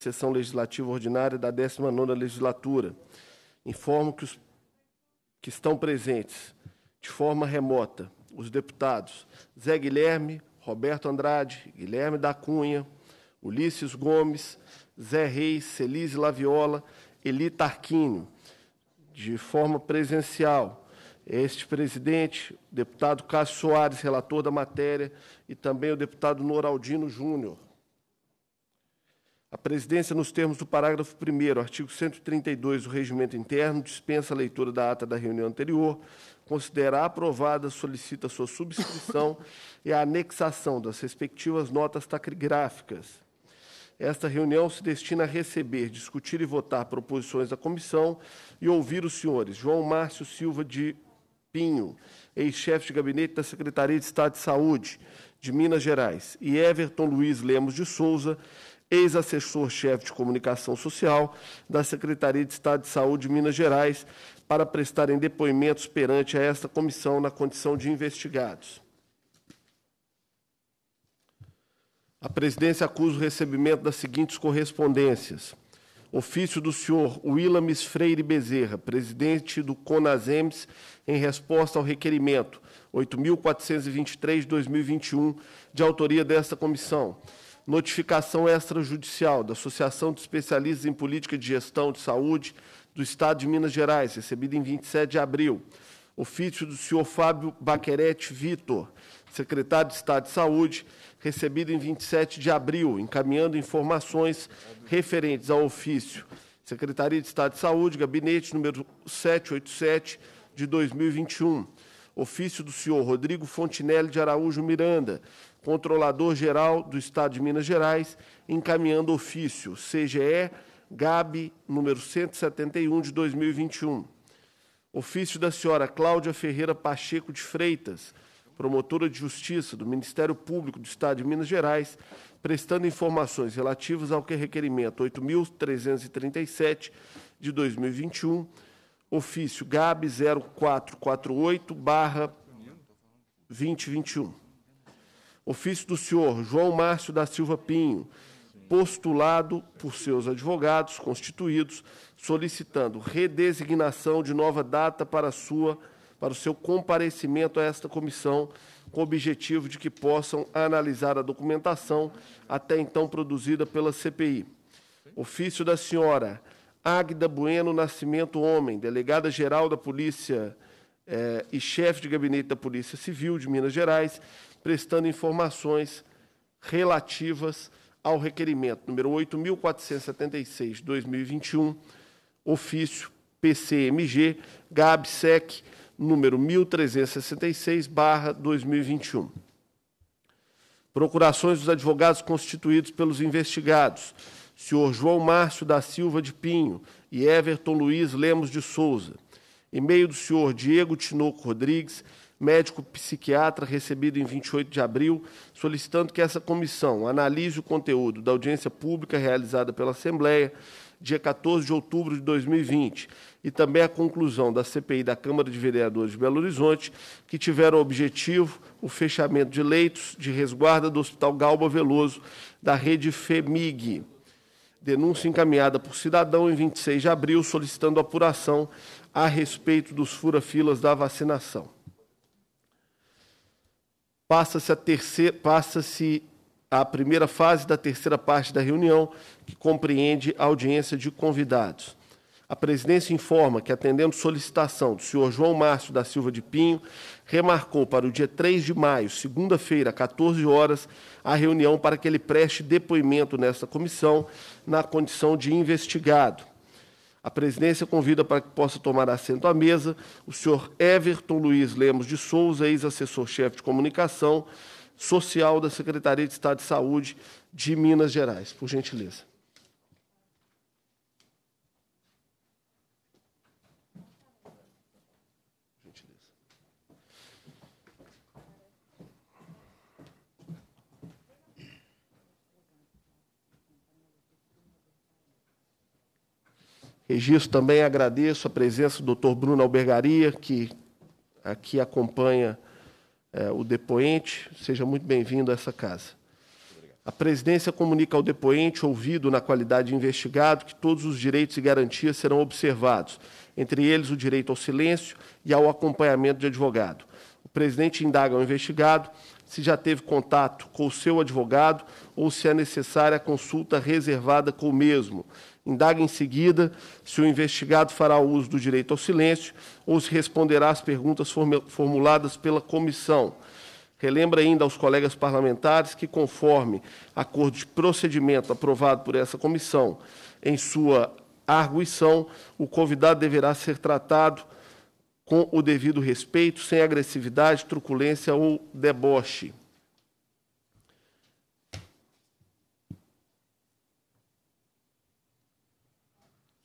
Sessão Legislativa Ordinária da 19ª Legislatura. Informo que os que estão presentes de forma remota os deputados Zé Guilherme, Roberto Andrade, Guilherme da Cunha, Ulisses Gomes, Zé Reis, Celise Laviola, Eli Tarquinho, de forma presencial. Este presidente, deputado Cássio Soares, relator da matéria, e também o deputado Noraldino Júnior. A presidência, nos termos do parágrafo 1 artigo 132 do Regimento Interno, dispensa a leitura da ata da reunião anterior, considera aprovada, solicita sua subscrição e a anexação das respectivas notas taquigráficas. Esta reunião se destina a receber, discutir e votar proposições da comissão e ouvir os senhores João Márcio Silva de Pinho, ex-chefe de gabinete da Secretaria de Estado de Saúde de Minas Gerais, e Everton Luiz Lemos de Souza, ex-assessor-chefe de comunicação social da Secretaria de Estado de Saúde de Minas Gerais, para prestarem depoimentos perante a esta comissão na condição de investigados. A presidência acusa o recebimento das seguintes correspondências. Ofício do senhor Willames Freire Bezerra, presidente do CONASEMES, em resposta ao requerimento 8.423-2021, de autoria desta comissão, notificação extrajudicial da Associação de Especialistas em Política de Gestão de Saúde do Estado de Minas Gerais, recebida em 27 de abril. Ofício do senhor Fábio Baquerete Vitor, secretário de Estado de Saúde, recebido em 27 de abril, encaminhando informações referentes ao ofício. Secretaria de Estado de Saúde, gabinete número 787 de 2021. Ofício do senhor Rodrigo Fontinelli de Araújo Miranda, Controlador-Geral do Estado de Minas Gerais, encaminhando ofício CGE GAB número 171 de 2021. Ofício da senhora Cláudia Ferreira Pacheco de Freitas, promotora de Justiça do Ministério Público do Estado de Minas Gerais, prestando informações relativas ao que é requerimento 8.337 de 2021, ofício GAB 0448 barra 2021. Ofício do senhor João Márcio da Silva Pinho, postulado por seus advogados constituídos, solicitando redesignação de nova data para, sua, para o seu comparecimento a esta comissão, com o objetivo de que possam analisar a documentação até então produzida pela CPI. Ofício da senhora Águida Bueno Nascimento Homem, delegada-geral da Polícia eh, e chefe de gabinete da Polícia Civil de Minas Gerais, prestando informações relativas ao requerimento número 8.476-2021, ofício PCMG, GABSEC, número 1366-2021. Procurações dos advogados constituídos pelos investigados, senhor João Márcio da Silva de Pinho e Everton Luiz Lemos de Souza. E-mail do senhor Diego Tinoco Rodrigues, médico psiquiatra recebido em 28 de abril, solicitando que essa comissão analise o conteúdo da audiência pública realizada pela Assembleia, dia 14 de outubro de 2020, e também a conclusão da CPI da Câmara de Vereadores de Belo Horizonte, que tiveram objetivo o fechamento de leitos de resguarda do Hospital Galba Veloso da rede FEMIG. Denúncia encaminhada por cidadão em 26 de abril, solicitando apuração a respeito dos fura-filas da vacinação. Passa-se a, terceira, passa-se a primeira fase da terceira parte da reunião, que compreende a audiência de convidados. A presidência informa que, atendendo solicitação do senhor João Márcio da Silva de Pinho, remarcou para o dia 3 de maio, segunda-feira, 14 horas, a reunião para que ele preste depoimento nesta comissão na condição de investigado, a presidência convida para que possa tomar assento à mesa o senhor Everton Luiz Lemos de Souza, ex-assessor-chefe de comunicação social da Secretaria de Estado de Saúde de Minas Gerais. Por gentileza. Registro também, agradeço a presença do Dr. Bruno Albergaria, que aqui acompanha é, o depoente. Seja muito bem-vindo a essa casa. A presidência comunica ao depoente, ouvido na qualidade de investigado, que todos os direitos e garantias serão observados, entre eles o direito ao silêncio e ao acompanhamento de advogado. O presidente indaga ao investigado se já teve contato com o seu advogado ou se é necessária a consulta reservada com o mesmo. Indaga em seguida se o investigado fará uso do direito ao silêncio ou se responderá às perguntas formuladas pela comissão. Relembra ainda aos colegas parlamentares que, conforme acordo de procedimento aprovado por essa comissão, em sua arguição, o convidado deverá ser tratado com o devido respeito, sem agressividade, truculência ou deboche.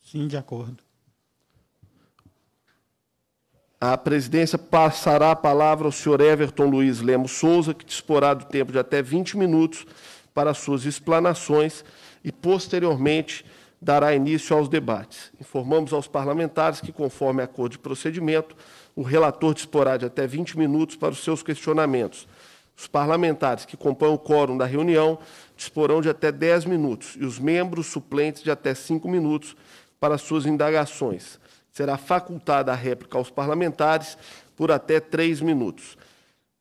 Sim, de acordo. A presidência passará a palavra ao senhor Everton Luiz Lemos Souza, que disporá do tempo de até 20 minutos para suas explanações e, posteriormente, dará início aos debates. Informamos aos parlamentares que, conforme acordo de procedimento, o relator disporá de até 20 minutos para os seus questionamentos. Os parlamentares que compõem o quórum da reunião disporão de até 10 minutos e os membros suplentes de até 5 minutos para suas indagações. Será facultada a réplica aos parlamentares por até 3 minutos.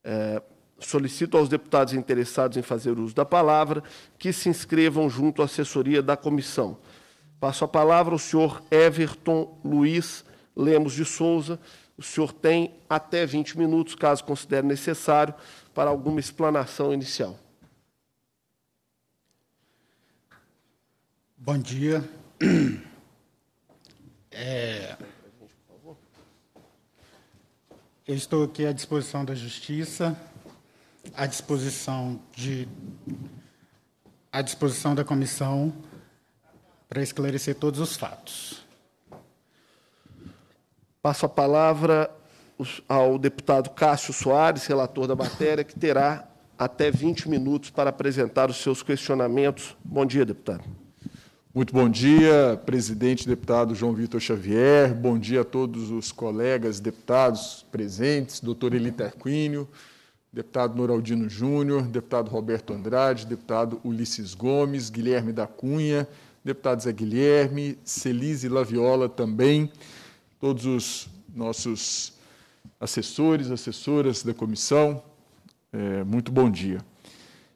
É, solicito aos deputados interessados em fazer uso da palavra que se inscrevam junto à assessoria da comissão. Passo a palavra ao senhor Everton Luiz Lemos de Souza. O senhor tem até 20 minutos, caso considere necessário, para alguma explanação inicial. Bom dia. É... Eu estou aqui à disposição da Justiça, à disposição de à disposição da comissão para esclarecer todos os fatos. Passo a palavra ao deputado Cássio Soares, relator da matéria, que terá até 20 minutos para apresentar os seus questionamentos. Bom dia, deputado. Muito bom dia, presidente deputado João Vitor Xavier. Bom dia a todos os colegas deputados presentes, doutor Elita Arquínio, deputado Noraldino Júnior, deputado Roberto Andrade, deputado Ulisses Gomes, Guilherme da Cunha, deputado Zé Guilherme, Celise Laviola também, todos os nossos assessores, assessoras da comissão, é, muito bom dia.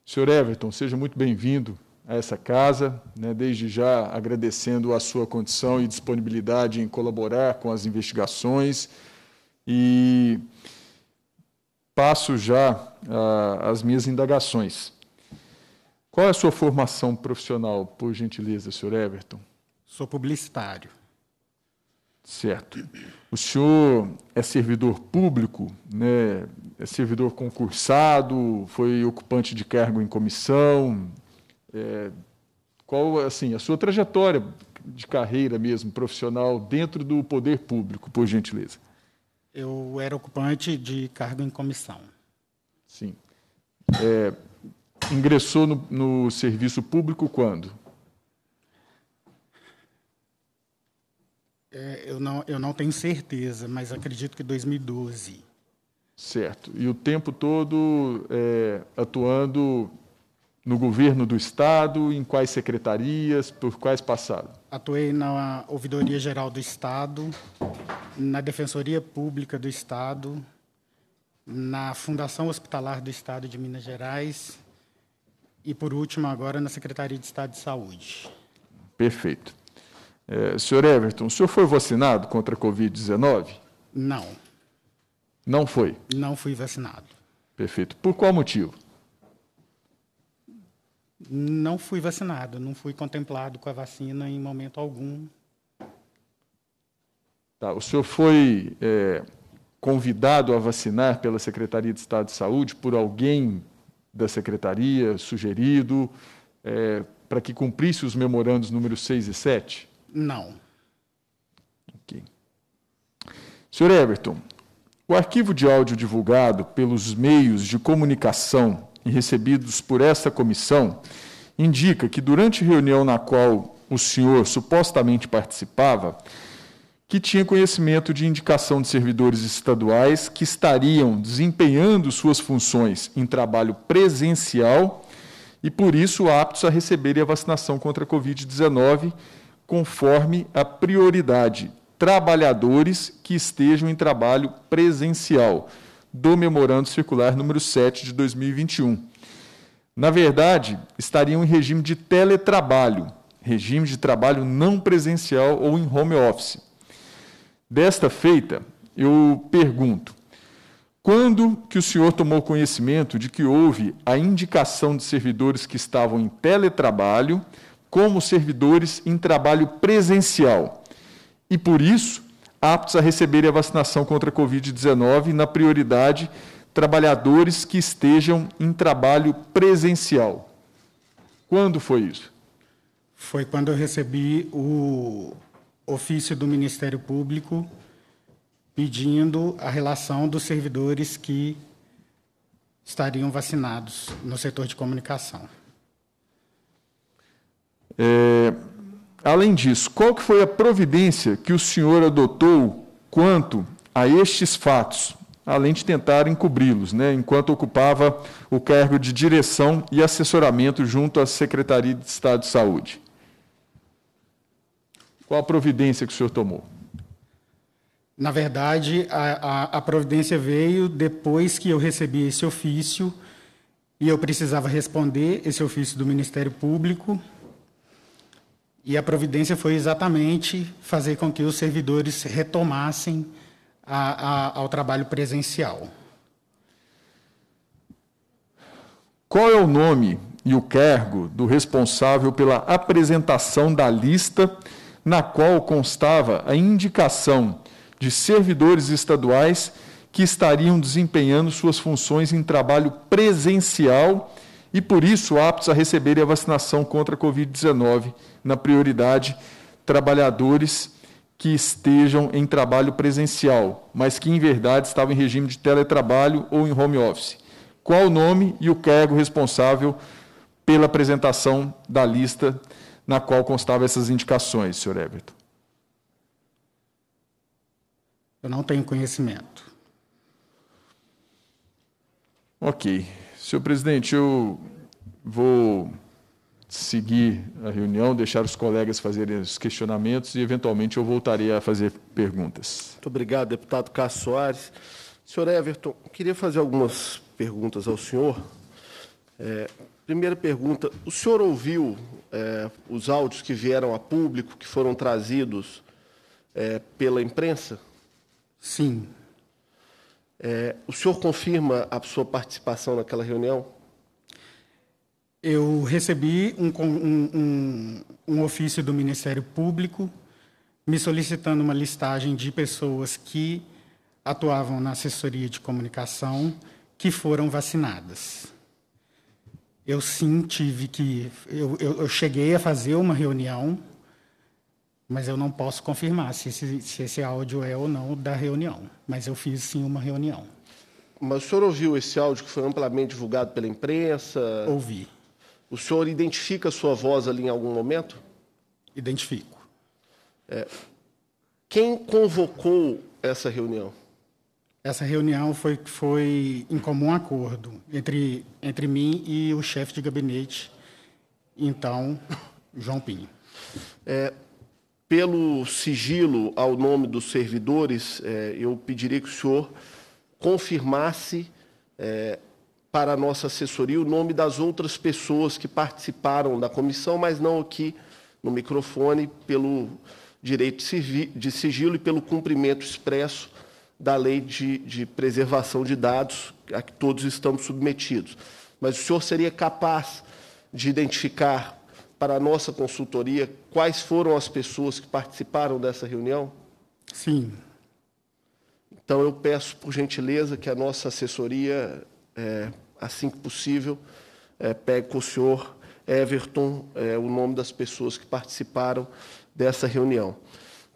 Senhor Everton, seja muito bem-vindo a essa casa, né, desde já agradecendo a sua condição e disponibilidade em colaborar com as investigações e passo já ah, as minhas indagações. Qual é a sua formação profissional, por gentileza, senhor Everton? Sou publicitário. Certo. O senhor é servidor público, né? é servidor concursado, foi ocupante de cargo em comissão. É... qual assim, a sua trajetória de carreira mesmo, profissional, dentro do poder público, por gentileza? Eu era ocupante de cargo em comissão. Sim. É, ingressou no, no serviço público quando? É, eu, não, eu não tenho certeza, mas acredito que 2012. Certo. E o tempo todo é, atuando no governo do Estado, em quais secretarias, por quais passaram? Atuei na Ouvidoria Geral do Estado, na Defensoria Pública do Estado, na Fundação Hospitalar do Estado de Minas Gerais e, por último, agora na Secretaria de Estado de Saúde. Perfeito. É, senhor Everton, o senhor foi vacinado contra a Covid-19? Não. Não foi? Não fui vacinado. Perfeito. Por qual motivo? Não fui vacinado, não fui contemplado com a vacina em momento algum. Tá, o senhor foi é, convidado a vacinar pela Secretaria de Estado de Saúde por alguém da secretaria sugerido é, para que cumprisse os memorandos número 6 e 7? Não. Ok. Senhor Everton, o arquivo de áudio divulgado pelos meios de comunicação e recebidos por esta comissão indica que durante reunião na qual o senhor supostamente participava, que tinha conhecimento de indicação de servidores estaduais que estariam desempenhando suas funções em trabalho presencial e, por isso, aptos a receberem a vacinação contra a Covid-19, conforme a prioridade trabalhadores que estejam em trabalho presencial, do Memorando Circular número 7 de 2021. Na verdade, estariam em regime de teletrabalho, regime de trabalho não presencial ou em home office, Desta feita, eu pergunto: quando que o senhor tomou conhecimento de que houve a indicação de servidores que estavam em teletrabalho como servidores em trabalho presencial e, por isso, aptos a receberem a vacinação contra a Covid-19 na prioridade trabalhadores que estejam em trabalho presencial? Quando foi isso? Foi quando eu recebi o, ofício do Ministério Público pedindo a relação dos servidores que estariam vacinados no setor de comunicação. É, além disso, qual que foi a providência que o senhor adotou quanto a estes fatos, além de tentar encobri-los, né, enquanto ocupava o cargo de direção e assessoramento junto à Secretaria de Estado de Saúde? Qual a providência que o senhor tomou? Na verdade, a, a, a providência veio depois que eu recebi esse ofício e eu precisava responder esse ofício do Ministério Público. E a providência foi exatamente fazer com que os servidores retomassem a, a, ao trabalho presencial. Qual é o nome e o cargo do responsável pela apresentação da lista na qual constava a indicação de servidores estaduais que estariam desempenhando suas funções em trabalho presencial e, por isso, aptos a receberem a vacinação contra a Covid-19, na prioridade, trabalhadores que estejam em trabalho presencial, mas que, em verdade, estavam em regime de teletrabalho ou em home office. Qual o nome e o cargo responsável pela apresentação da lista? na qual constavam essas indicações, senhor Everton? Eu não tenho conhecimento. Ok. Senhor presidente, eu vou seguir a reunião, deixar os colegas fazerem os questionamentos e, eventualmente, eu voltarei a fazer perguntas. Muito obrigado, deputado Cássio Soares. Senhor Everton, queria fazer algumas perguntas ao senhor. É, Primeira pergunta: o senhor ouviu é, os áudios que vieram a público, que foram trazidos é, pela imprensa? Sim. É, o senhor confirma a sua participação naquela reunião? Eu recebi um, um, um, um ofício do Ministério Público me solicitando uma listagem de pessoas que atuavam na assessoria de comunicação que foram vacinadas eu sim tive que. Eu, eu, eu, cheguei a fazer uma reunião, mas eu não posso confirmar se esse, se esse áudio é ou não da reunião. Mas eu fiz sim uma reunião. Mas o senhor ouviu esse áudio que foi amplamente divulgado pela imprensa? Ouvi. O senhor identifica a sua voz ali em algum momento? Identifico. É. Quem convocou essa reunião? Essa reunião foi, foi em comum acordo entre, entre mim e o chefe de gabinete, então, João Pinho. É, pelo sigilo ao nome dos servidores, é, eu pediria que o senhor confirmasse é, para a nossa assessoria o nome das outras pessoas que participaram da comissão, mas não aqui no microfone, pelo direito de sigilo e pelo cumprimento expresso da lei de, de preservação de dados a que todos estamos submetidos. Mas o senhor seria capaz de identificar para a nossa consultoria quais foram as pessoas que participaram dessa reunião? Sim. Então eu peço, por gentileza, que a nossa assessoria, é, assim que possível, é, pegue com o senhor Everton é, o nome das pessoas que participaram dessa reunião.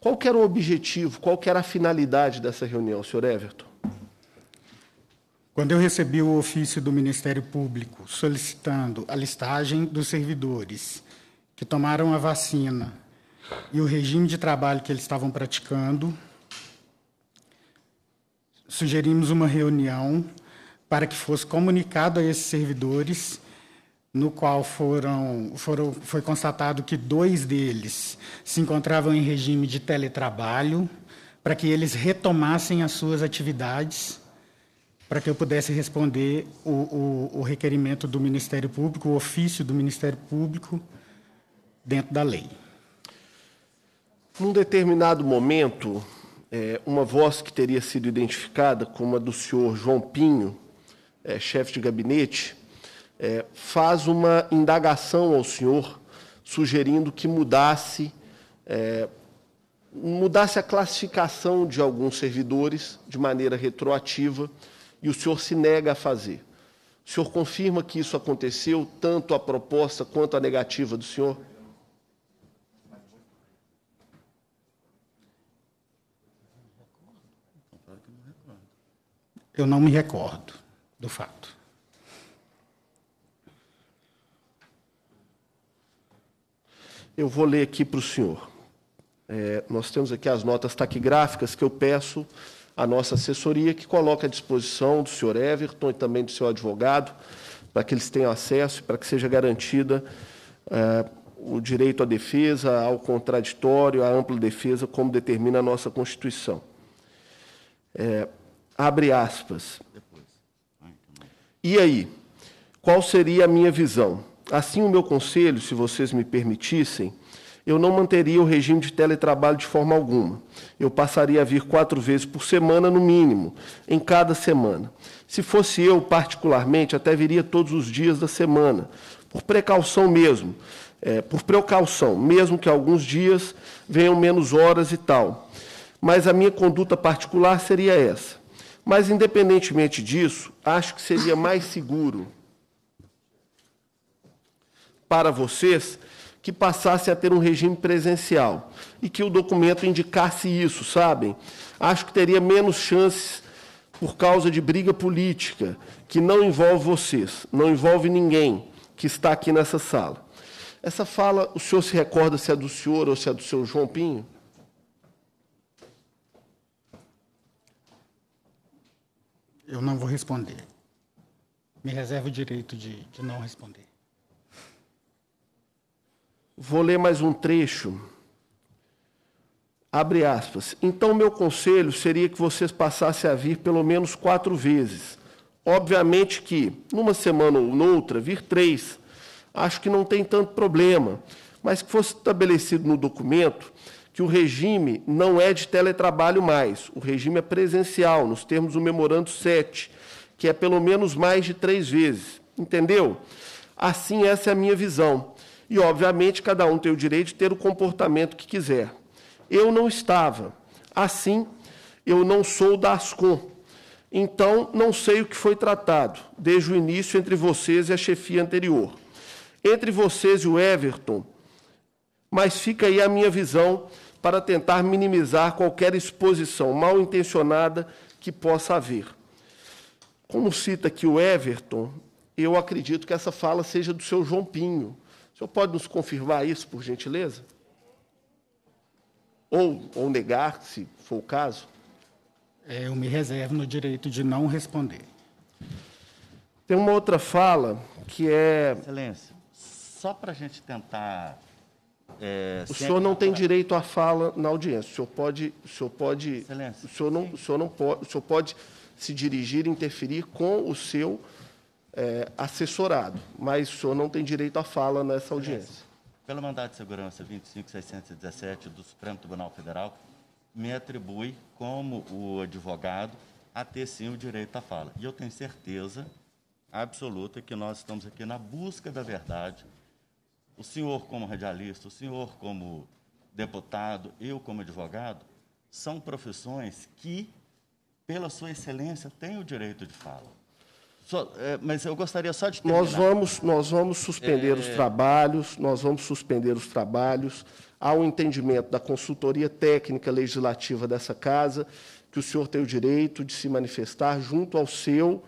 Qual que era o objetivo, qual que era a finalidade dessa reunião, senhor Everton? Quando eu recebi o ofício do Ministério Público solicitando a listagem dos servidores que tomaram a vacina e o regime de trabalho que eles estavam praticando, sugerimos uma reunião para que fosse comunicado a esses servidores no qual foram, foram, foi constatado que dois deles se encontravam em regime de teletrabalho, para que eles retomassem as suas atividades, para que eu pudesse responder o, o, o requerimento do Ministério Público, o ofício do Ministério Público, dentro da lei. Num determinado momento, é, uma voz que teria sido identificada como a do senhor João Pinho, é, chefe de gabinete, é, faz uma indagação ao senhor, sugerindo que mudasse, é, mudasse a classificação de alguns servidores de maneira retroativa, e o senhor se nega a fazer. O senhor confirma que isso aconteceu, tanto a proposta quanto a negativa do senhor? Eu não me recordo do fato. Eu vou ler aqui para o senhor. É, nós temos aqui as notas taquigráficas que eu peço à nossa assessoria, que coloca à disposição do senhor Everton e também do seu advogado, para que eles tenham acesso e para que seja garantida é, o direito à defesa, ao contraditório, à ampla defesa, como determina a nossa Constituição. É, abre aspas. E aí, qual seria a minha visão? Assim, o meu conselho, se vocês me permitissem, eu não manteria o regime de teletrabalho de forma alguma. Eu passaria a vir quatro vezes por semana, no mínimo, em cada semana. Se fosse eu, particularmente, até viria todos os dias da semana, por precaução mesmo, é, por precaução, mesmo que alguns dias venham menos horas e tal. Mas a minha conduta particular seria essa. Mas, independentemente disso, acho que seria mais seguro para vocês que passasse a ter um regime presencial e que o documento indicasse isso, sabem? Acho que teria menos chances por causa de briga política, que não envolve vocês, não envolve ninguém que está aqui nessa sala. Essa fala, o senhor se recorda se é do senhor ou se é do seu João Pinho? Eu não vou responder. Me reservo o direito de, de não responder. Vou ler mais um trecho. Abre aspas. Então, meu conselho seria que vocês passassem a vir pelo menos quatro vezes. Obviamente que, numa semana ou noutra, vir três. Acho que não tem tanto problema. Mas que fosse estabelecido no documento que o regime não é de teletrabalho mais. O regime é presencial, nos termos do memorando 7, que é pelo menos mais de três vezes. Entendeu? Assim, essa é a minha visão. E, obviamente, cada um tem o direito de ter o comportamento que quiser. Eu não estava. Assim, eu não sou da ASCOM. Então, não sei o que foi tratado desde o início entre vocês e a chefia anterior. Entre vocês e o Everton, mas fica aí a minha visão para tentar minimizar qualquer exposição mal intencionada que possa haver. Como cita aqui o Everton, eu acredito que essa fala seja do seu João Pinho, senhor pode nos confirmar isso, por gentileza? Ou, ou negar, se for o caso? É, eu me reservo no direito de não responder. Tem uma outra fala que é. Excelência, só para a gente tentar. É, o senhor não tem direito à fala na audiência. O senhor pode. O senhor pode. Excelência. O senhor não, o senhor não pode. O senhor pode se dirigir e interferir com o seu é, assessorado, mas o senhor não tem direito à fala nessa audiência. Pelo mandato de segurança 25617 do Supremo Tribunal Federal, me atribui, como o advogado, a ter sim o direito à fala. E eu tenho certeza absoluta que nós estamos aqui na busca da verdade. O senhor, como radialista, o senhor, como deputado, eu, como advogado, são profissões que, pela sua excelência, têm o direito de fala. Só, é, mas eu gostaria só de terminar. Nós vamos, nós vamos suspender é... os trabalhos, nós vamos suspender os trabalhos. Há um entendimento da consultoria técnica legislativa dessa casa que o senhor tem o direito de se manifestar junto ao seu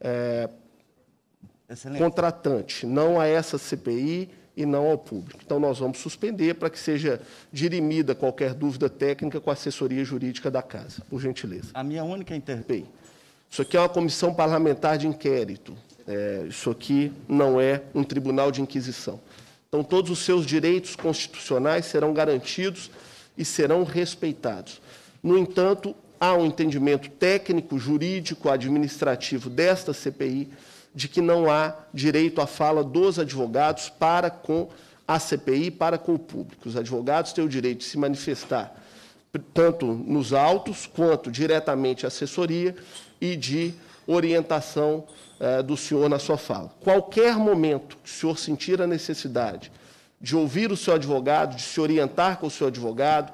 é, contratante, não a essa CPI e não ao público. Então, nós vamos suspender para que seja dirimida qualquer dúvida técnica com a assessoria jurídica da casa, por gentileza. A minha única intervenção isso aqui é uma comissão parlamentar de inquérito. É, isso aqui não é um tribunal de inquisição. Então, todos os seus direitos constitucionais serão garantidos e serão respeitados. No entanto, há um entendimento técnico, jurídico, administrativo desta CPI de que não há direito à fala dos advogados para com a CPI, para com o público. Os advogados têm o direito de se manifestar tanto nos autos quanto diretamente à assessoria e de orientação eh, do senhor na sua fala. Qualquer momento que o senhor sentir a necessidade de ouvir o seu advogado, de se orientar com o seu advogado,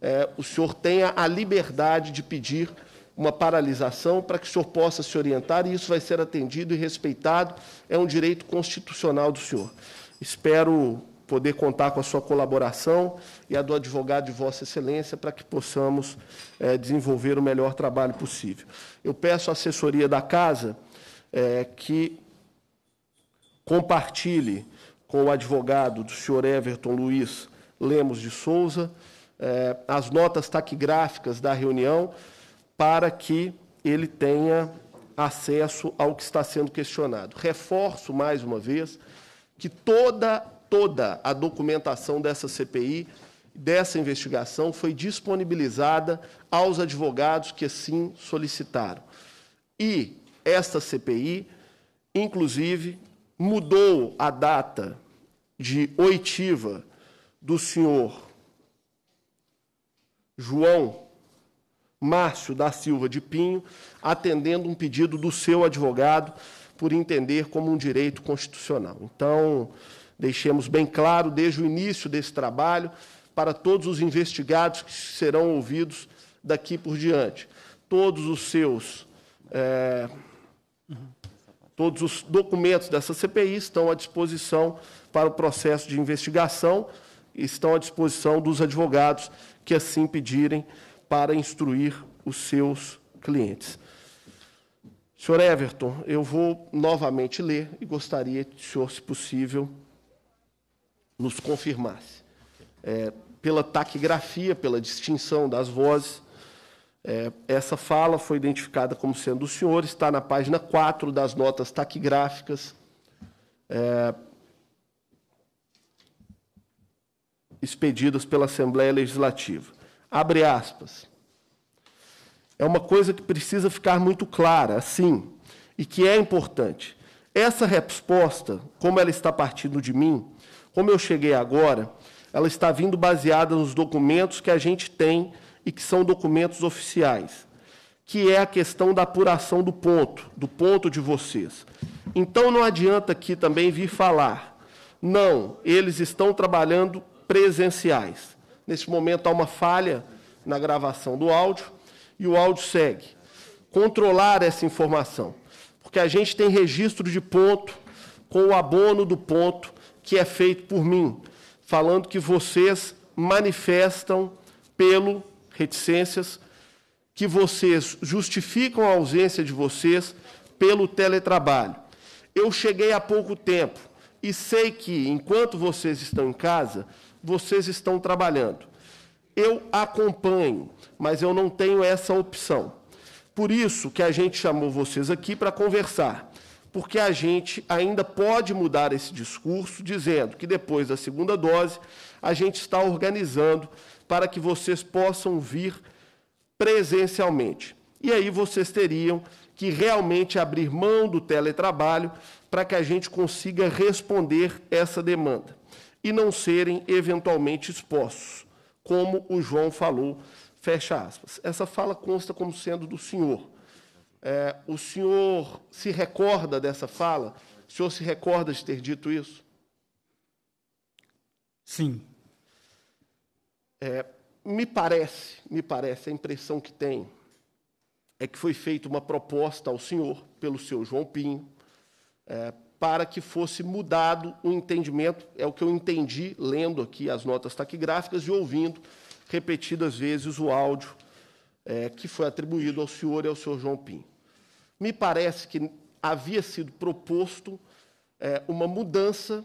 eh, o senhor tenha a liberdade de pedir uma paralisação para que o senhor possa se orientar e isso vai ser atendido e respeitado. É um direito constitucional do senhor. Espero poder contar com a sua colaboração e a do advogado de Vossa Excelência para que possamos é, desenvolver o melhor trabalho possível. Eu peço à assessoria da Casa é, que compartilhe com o advogado do senhor Everton Luiz Lemos de Souza é, as notas taquigráficas da reunião para que ele tenha acesso ao que está sendo questionado. Reforço mais uma vez que toda toda a documentação dessa CPI dessa investigação foi disponibilizada aos advogados que assim solicitaram. E esta CPI, inclusive, mudou a data de oitiva do senhor João Márcio da Silva de Pinho, atendendo um pedido do seu advogado por entender como um direito constitucional. Então, deixemos bem claro desde o início desse trabalho para todos os investigados que serão ouvidos daqui por diante. Todos os seus. É, todos os documentos dessa CPI estão à disposição para o processo de investigação, e estão à disposição dos advogados que assim pedirem para instruir os seus clientes. Senhor Everton, eu vou novamente ler e gostaria que o senhor, se possível, nos confirmasse é, pela taquigrafia, pela distinção das vozes. É, essa fala foi identificada como sendo do senhor, está na página 4 das notas taquigráficas. É, expedidas pela Assembleia Legislativa. Abre aspas. É uma coisa que precisa ficar muito clara, assim, e que é importante. Essa resposta, como ela está partindo de mim, como eu cheguei agora, ela está vindo baseada nos documentos que a gente tem e que são documentos oficiais, que é a questão da apuração do ponto, do ponto de vocês. Então não adianta aqui também vir falar. Não, eles estão trabalhando presenciais. Neste momento há uma falha na gravação do áudio e o áudio segue. Controlar essa informação, porque a gente tem registro de ponto com o abono do ponto que é feito por mim falando que vocês manifestam pelo reticências, que vocês justificam a ausência de vocês pelo teletrabalho. Eu cheguei há pouco tempo e sei que, enquanto vocês estão em casa, vocês estão trabalhando. Eu acompanho, mas eu não tenho essa opção. Por isso que a gente chamou vocês aqui para conversar porque a gente ainda pode mudar esse discurso, dizendo que depois da segunda dose, a gente está organizando para que vocês possam vir presencialmente. E aí vocês teriam que realmente abrir mão do teletrabalho para que a gente consiga responder essa demanda e não serem eventualmente expostos, como o João falou, fecha aspas. Essa fala consta como sendo do senhor. É, o senhor se recorda dessa fala? O senhor se recorda de ter dito isso? Sim. É, me parece, me parece, a impressão que tenho é que foi feita uma proposta ao senhor, pelo seu João Pinho, é, para que fosse mudado o entendimento, é o que eu entendi lendo aqui as notas taquigráficas e ouvindo repetidas vezes o áudio é, que foi atribuído ao senhor e ao senhor João Pinho me parece que havia sido proposto é, uma mudança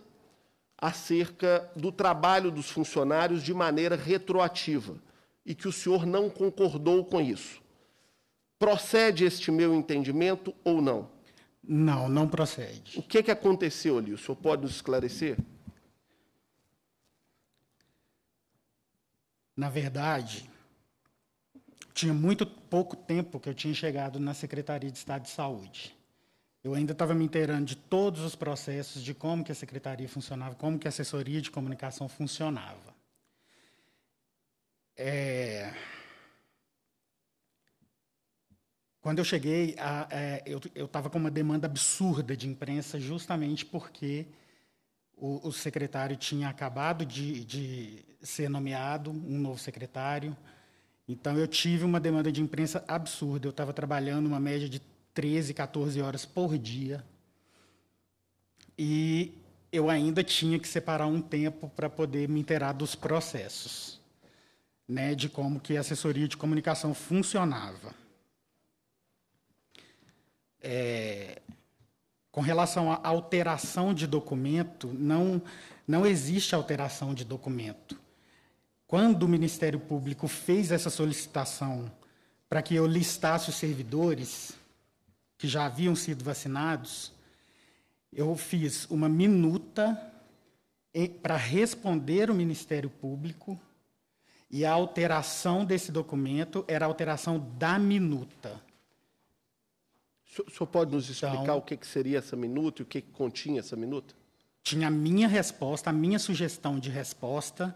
acerca do trabalho dos funcionários de maneira retroativa e que o senhor não concordou com isso. Procede este meu entendimento ou não? Não, não procede. O que, que aconteceu ali? O senhor pode nos esclarecer? Na verdade, tinha muito pouco tempo que eu tinha chegado na Secretaria de Estado de Saúde. Eu ainda estava me inteirando de todos os processos, de como que a secretaria funcionava, como que a assessoria de comunicação funcionava. É... Quando eu cheguei, a, é, eu estava com uma demanda absurda de imprensa, justamente porque o, o secretário tinha acabado de, de ser nomeado, um novo secretário, então, eu tive uma demanda de imprensa absurda. Eu estava trabalhando uma média de 13, 14 horas por dia. E eu ainda tinha que separar um tempo para poder me inteirar dos processos, né, de como que a assessoria de comunicação funcionava. É, com relação à alteração de documento, não, não existe alteração de documento quando o Ministério Público fez essa solicitação para que eu listasse os servidores que já haviam sido vacinados, eu fiz uma minuta para responder o Ministério Público e a alteração desse documento era a alteração da minuta. O senhor pode nos então, explicar então, o que, seria essa minuta e o que, que, continha essa minuta? Tinha a minha resposta, a minha sugestão de resposta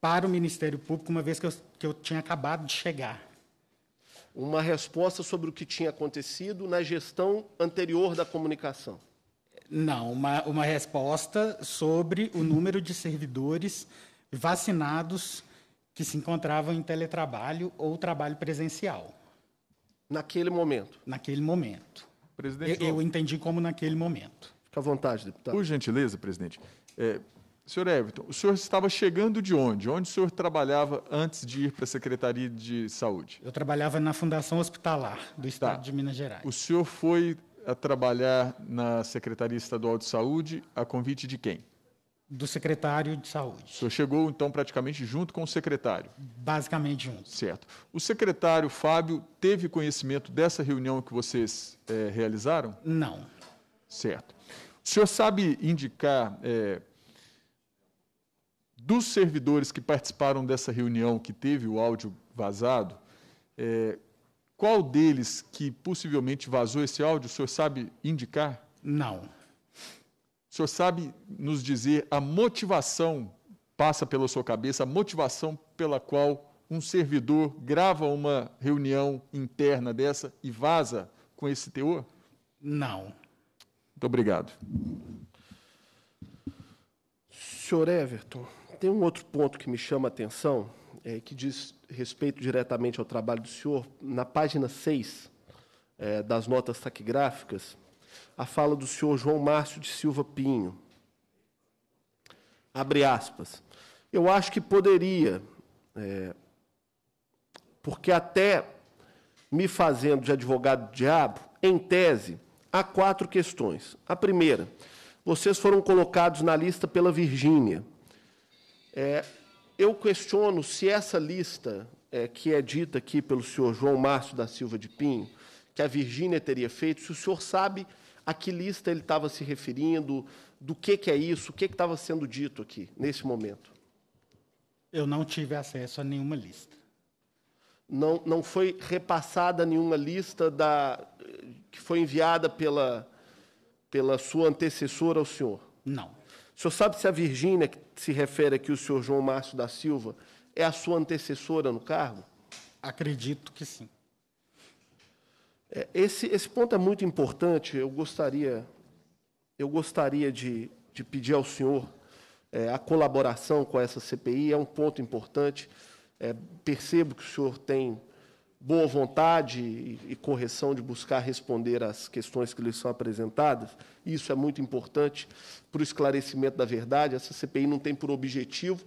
para o Ministério Público, uma vez que eu, que eu tinha acabado de chegar. Uma resposta sobre o que tinha acontecido na gestão anterior da comunicação. Não, uma, uma resposta sobre o número de servidores vacinados que se encontravam em teletrabalho ou trabalho presencial. Naquele momento? Naquele momento. Presidente, eu, eu entendi como naquele momento. Fica à vontade, deputado. Por gentileza, presidente, é, Senhor Everton, o senhor estava chegando de onde? Onde o senhor trabalhava antes de ir para a Secretaria de Saúde? Eu trabalhava na Fundação Hospitalar do tá. Estado tá. de Minas Gerais. O senhor foi a trabalhar na Secretaria Estadual de Saúde a convite de quem? Do secretário de saúde. O senhor chegou, então, praticamente junto com o secretário? Basicamente junto. Certo. O secretário Fábio teve conhecimento dessa reunião que vocês é, realizaram? Não. Certo. O senhor sabe indicar. É, dos servidores que participaram dessa reunião que teve o áudio vazado, é, qual deles que possivelmente vazou esse áudio, o senhor sabe indicar? Não. O senhor sabe nos dizer a motivação, passa pela sua cabeça, a motivação pela qual um servidor grava uma reunião interna dessa e vaza com esse teor? Não. Muito obrigado. Senhor Everton, tem um outro ponto que me chama a atenção, é, que diz respeito diretamente ao trabalho do senhor. Na página 6 é, das notas taquigráficas, a fala do senhor João Márcio de Silva Pinho. Abre aspas. Eu acho que poderia, é, porque até me fazendo de advogado do diabo, em tese, há quatro questões. A primeira, vocês foram colocados na lista pela Virgínia é, eu questiono se essa lista é, que é dita aqui pelo senhor João Márcio da Silva de Pinho, que a Virgínia teria feito, se o senhor sabe a que lista ele estava se referindo, do que, que é isso, o que estava sendo dito aqui, nesse momento. Eu não tive acesso a nenhuma lista. Não, não foi repassada nenhuma lista da, que foi enviada pela, pela sua antecessora ao senhor? Não. O senhor sabe se a Virgínia, que se refere aqui o senhor João Márcio da Silva, é a sua antecessora no cargo? Acredito que sim. É, esse, esse ponto é muito importante. Eu gostaria, eu gostaria de, de pedir ao senhor é, a colaboração com essa CPI. É um ponto importante. É, percebo que o senhor tem boa vontade e correção de buscar responder às questões que lhes são apresentadas. Isso é muito importante para o esclarecimento da verdade. Essa CPI não tem por objetivo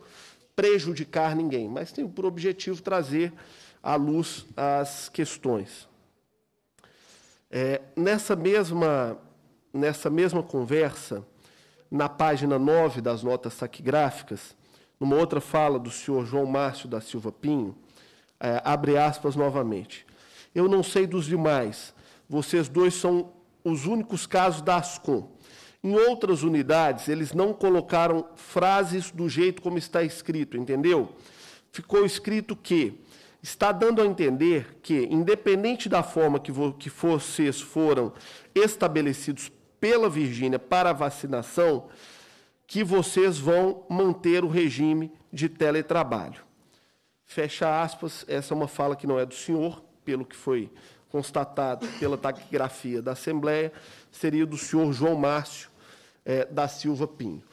prejudicar ninguém, mas tem por objetivo trazer à luz as questões. É, nessa, mesma, nessa mesma conversa, na página 9 das notas taquigráficas, numa outra fala do senhor João Márcio da Silva Pinho, é, abre aspas novamente. Eu não sei dos demais, vocês dois são os únicos casos da ASCOM. Em outras unidades, eles não colocaram frases do jeito como está escrito, entendeu? Ficou escrito que está dando a entender que, independente da forma que, que vocês foram estabelecidos pela Virgínia para a vacinação, que vocês vão manter o regime de teletrabalho. Fecha aspas, essa é uma fala que não é do senhor, pelo que foi constatado pela taquigrafia da Assembleia, seria do senhor João Márcio é, da Silva Pinho.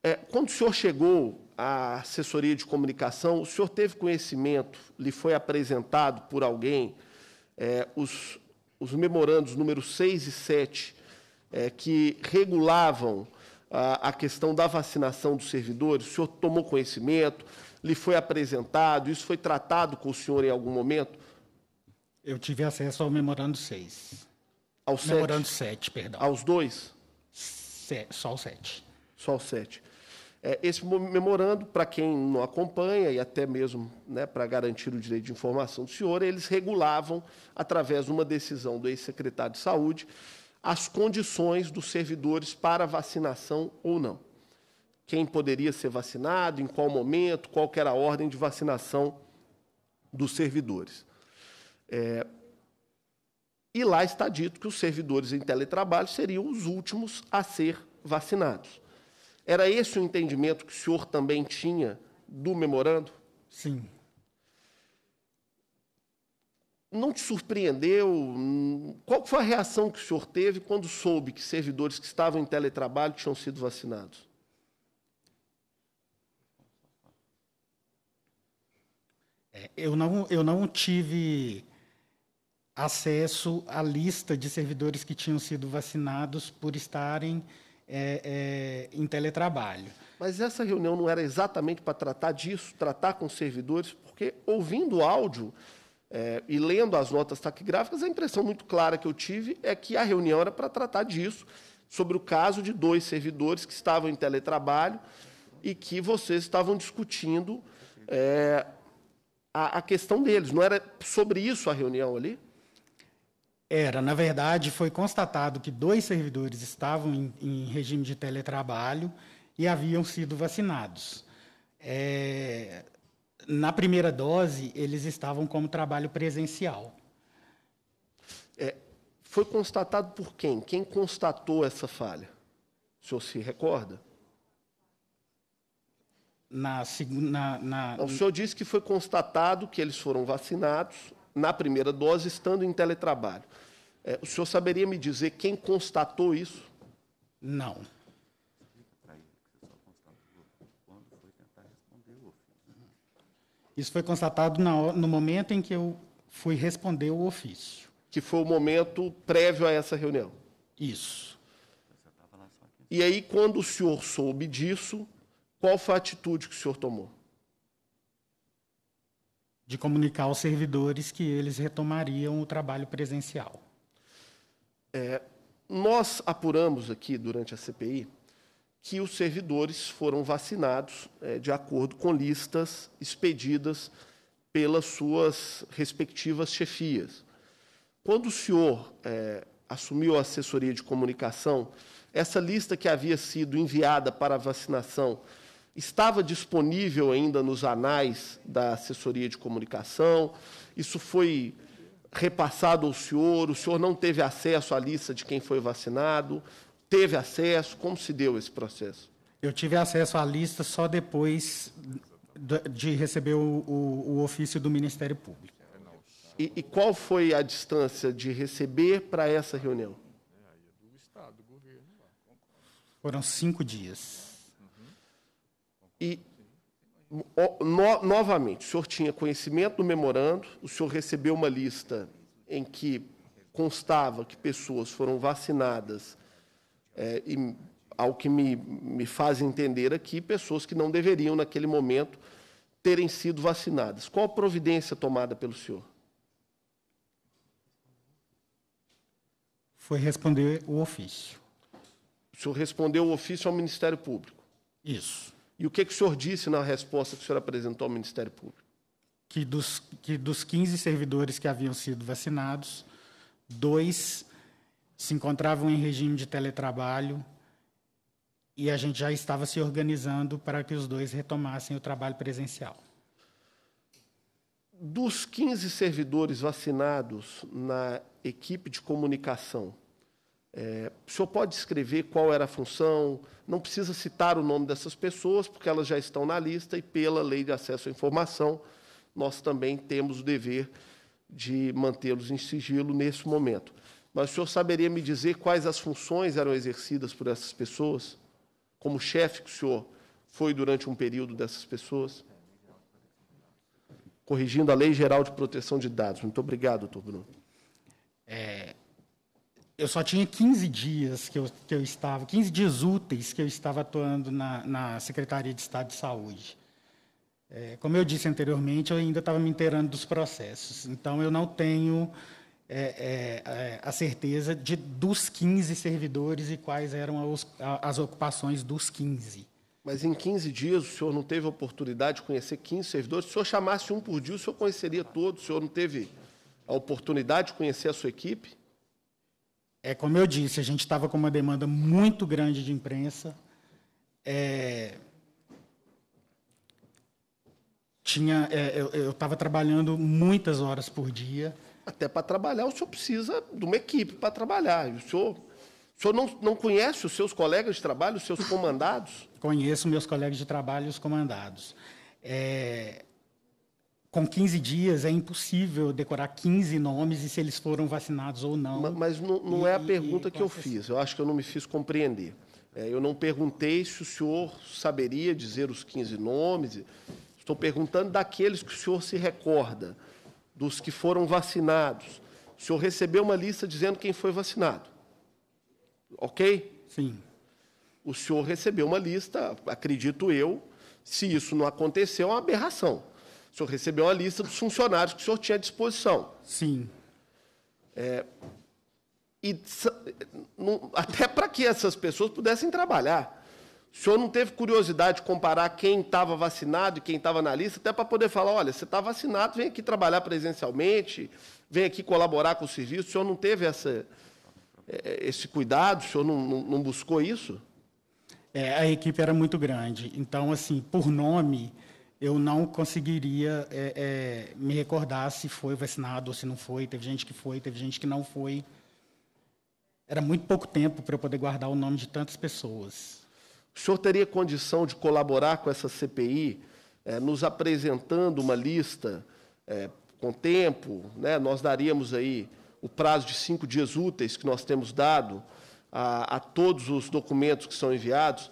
É, quando o senhor chegou à assessoria de comunicação, o senhor teve conhecimento, lhe foi apresentado por alguém é, os, os memorandos número 6 e 7 é, que regulavam a questão da vacinação dos servidores? O senhor tomou conhecimento? lhe foi apresentado? Isso foi tratado com o senhor em algum momento? Eu tive acesso ao memorando 6. Ao memorando 7, perdão. Aos dois? Se, só o 7. Só o 7. É, esse memorando, para quem não acompanha e até mesmo né, para garantir o direito de informação do senhor, eles regulavam, através de uma decisão do ex-secretário de Saúde, as condições dos servidores para vacinação ou não quem poderia ser vacinado, em qual momento, qual era a ordem de vacinação dos servidores. É, e lá está dito que os servidores em teletrabalho seriam os últimos a ser vacinados. Era esse o entendimento que o senhor também tinha do memorando? Sim. Não te surpreendeu? Qual foi a reação que o senhor teve quando soube que servidores que estavam em teletrabalho tinham sido vacinados? É, eu, não, eu não tive acesso à lista de servidores que tinham sido vacinados por estarem é, é, em teletrabalho. Mas essa reunião não era exatamente para tratar disso, tratar com servidores, porque ouvindo o áudio é, e lendo as notas taquigráficas, a impressão muito clara que eu tive é que a reunião era para tratar disso, sobre o caso de dois servidores que estavam em teletrabalho e que vocês estavam discutindo é, a, a questão deles. Não era sobre isso a reunião ali? Era, na verdade, foi constatado que dois servidores estavam em, em regime de teletrabalho e haviam sido vacinados. É, na primeira dose, eles estavam como trabalho presencial. É, foi constatado por quem? Quem constatou essa falha? O senhor se recorda? na segunda. Na... O senhor disse que foi constatado que eles foram vacinados na primeira dose, estando em teletrabalho. É, o senhor saberia me dizer quem constatou isso? Não. Isso foi constatado na, no momento em que eu fui responder o ofício. Que foi o momento prévio a essa reunião? Isso. E aí, quando o senhor soube disso, qual foi a atitude que o senhor tomou? De comunicar aos servidores que eles retomariam o trabalho presencial. É, nós apuramos aqui durante a CPI que os servidores foram vacinados é, de acordo com listas expedidas pelas suas respectivas chefias. Quando o senhor é, assumiu a assessoria de comunicação, essa lista que havia sido enviada para a vacinação estava disponível ainda nos anais da assessoria de comunicação, isso foi repassado ao senhor, o senhor não teve acesso à lista de quem foi vacinado, teve acesso, como se deu esse processo? Eu tive acesso à lista só depois de receber o, o, o ofício do Ministério Público. E, e qual foi a distância de receber para essa reunião? Foram cinco dias. E, no, novamente, o senhor tinha conhecimento do memorando, o senhor recebeu uma lista em que constava que pessoas foram vacinadas, é, e, ao que me, me faz entender aqui, pessoas que não deveriam, naquele momento, terem sido vacinadas. Qual a providência tomada pelo senhor? Foi responder o ofício. O senhor respondeu o ofício ao Ministério Público? Isso. E o que, é que o senhor disse na resposta que o senhor apresentou ao Ministério Público? Que dos, que dos 15 servidores que haviam sido vacinados, dois se encontravam em regime de teletrabalho e a gente já estava se organizando para que os dois retomassem o trabalho presencial. Dos 15 servidores vacinados na equipe de comunicação, é, o senhor pode escrever qual era a função, não precisa citar o nome dessas pessoas, porque elas já estão na lista e, pela lei de acesso à informação, nós também temos o dever de mantê-los em sigilo nesse momento. Mas o senhor saberia me dizer quais as funções eram exercidas por essas pessoas? Como chefe que o senhor foi durante um período dessas pessoas? Corrigindo a Lei Geral de Proteção de Dados. Muito obrigado, doutor Bruno. É, eu só tinha 15 dias que eu, que eu estava, 15 dias úteis que eu estava atuando na, na Secretaria de Estado de Saúde. É, como eu disse anteriormente, eu ainda estava me inteirando dos processos. Então, eu não tenho é, é, é a certeza de dos 15 servidores e quais eram os, as ocupações dos 15. Mas em 15 dias o senhor não teve a oportunidade de conhecer 15 servidores? Se o senhor chamasse um por dia, o senhor conheceria todos? O senhor não teve a oportunidade de conhecer a sua equipe? É como eu disse, a gente estava com uma demanda muito grande de imprensa. É, tinha, é, eu estava trabalhando muitas horas por dia. Até para trabalhar, o senhor precisa de uma equipe para trabalhar. O senhor, o senhor não, não conhece os seus colegas de trabalho, os seus comandados? Conheço meus colegas de trabalho e os comandados. É, com 15 dias é impossível decorar 15 nomes e se eles foram vacinados ou não. Mas, mas não, não e, é a pergunta que eu essa... fiz. Eu acho que eu não me fiz compreender. É, eu não perguntei se o senhor saberia dizer os 15 nomes. Estou perguntando daqueles que o senhor se recorda, dos que foram vacinados. O senhor recebeu uma lista dizendo quem foi vacinado. Ok? Sim. O senhor recebeu uma lista, acredito eu. Se isso não aconteceu, é uma aberração o senhor recebeu a lista dos funcionários que o senhor tinha à disposição. Sim. É, e não, até para que essas pessoas pudessem trabalhar. O senhor não teve curiosidade de comparar quem estava vacinado e quem estava na lista, até para poder falar, olha, você está vacinado, vem aqui trabalhar presencialmente, vem aqui colaborar com o serviço. O senhor não teve essa, é, esse cuidado? O senhor não, não, não buscou isso? É, a equipe era muito grande. Então, assim, por nome, eu não conseguiria é, é, me recordar se foi vacinado ou se não foi. Teve gente que foi, teve gente que não foi. Era muito pouco tempo para eu poder guardar o nome de tantas pessoas. O senhor teria condição de colaborar com essa CPI, é, nos apresentando uma lista é, com tempo? Né? Nós daríamos aí o prazo de cinco dias úteis que nós temos dado a, a todos os documentos que são enviados.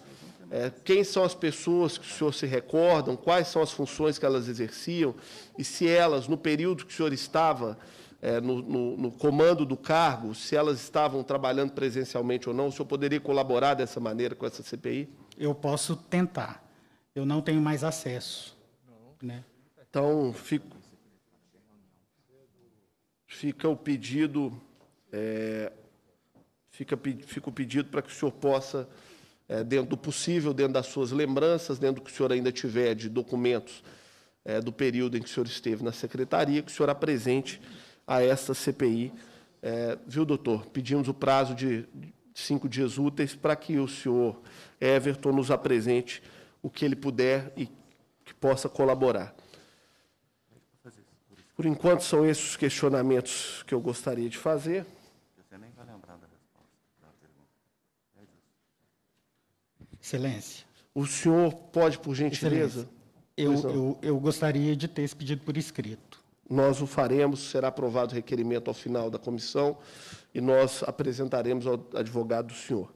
É, quem são as pessoas que o senhor se recordam, quais são as funções que elas exerciam, e se elas, no período que o senhor estava é, no, no, no comando do cargo, se elas estavam trabalhando presencialmente ou não, o senhor poderia colaborar dessa maneira com essa CPI? Eu posso tentar. Eu não tenho mais acesso. Né? Então, fico, fica o pedido, é, fica, fica o pedido para que o senhor possa é, dentro do possível, dentro das suas lembranças, dentro do que o senhor ainda tiver de documentos é, do período em que o senhor esteve na secretaria, que o senhor apresente a esta CPI. É, viu, doutor? Pedimos o prazo de cinco dias úteis para que o senhor Everton nos apresente o que ele puder e que possa colaborar. Por enquanto, são esses os questionamentos que eu gostaria de fazer. Excelência. O senhor pode, por gentileza? Eu, eu, eu, gostaria de ter esse pedido por escrito. Nós o faremos, será aprovado o requerimento ao final da comissão e nós apresentaremos ao advogado do senhor.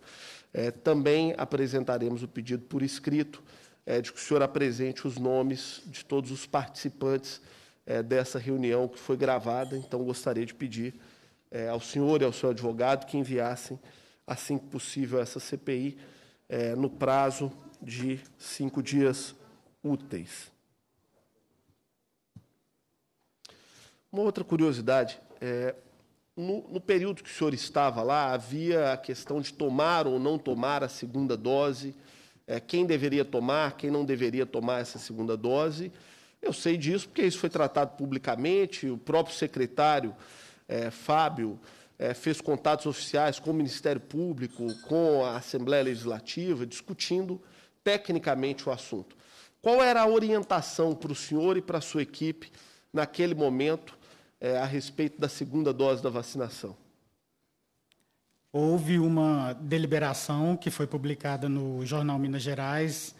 É, também apresentaremos o pedido por escrito é, de que o senhor apresente os nomes de todos os participantes é, dessa reunião que foi gravada. Então, gostaria de pedir é, ao senhor e ao seu advogado que enviassem, assim que possível, essa CPI é, no prazo de cinco dias úteis. Uma outra curiosidade é, no, no, período que o senhor estava lá, havia a questão de tomar ou não tomar a segunda dose, é, quem deveria tomar, quem não deveria tomar essa segunda dose. Eu sei disso porque isso foi tratado publicamente, o próprio secretário é, Fábio é, fez contatos oficiais com o Ministério Público, com a Assembleia Legislativa, discutindo tecnicamente o assunto. Qual era a orientação para o senhor e para a sua equipe naquele momento é, a respeito da segunda dose da vacinação? Houve uma deliberação que foi publicada no jornal Minas Gerais,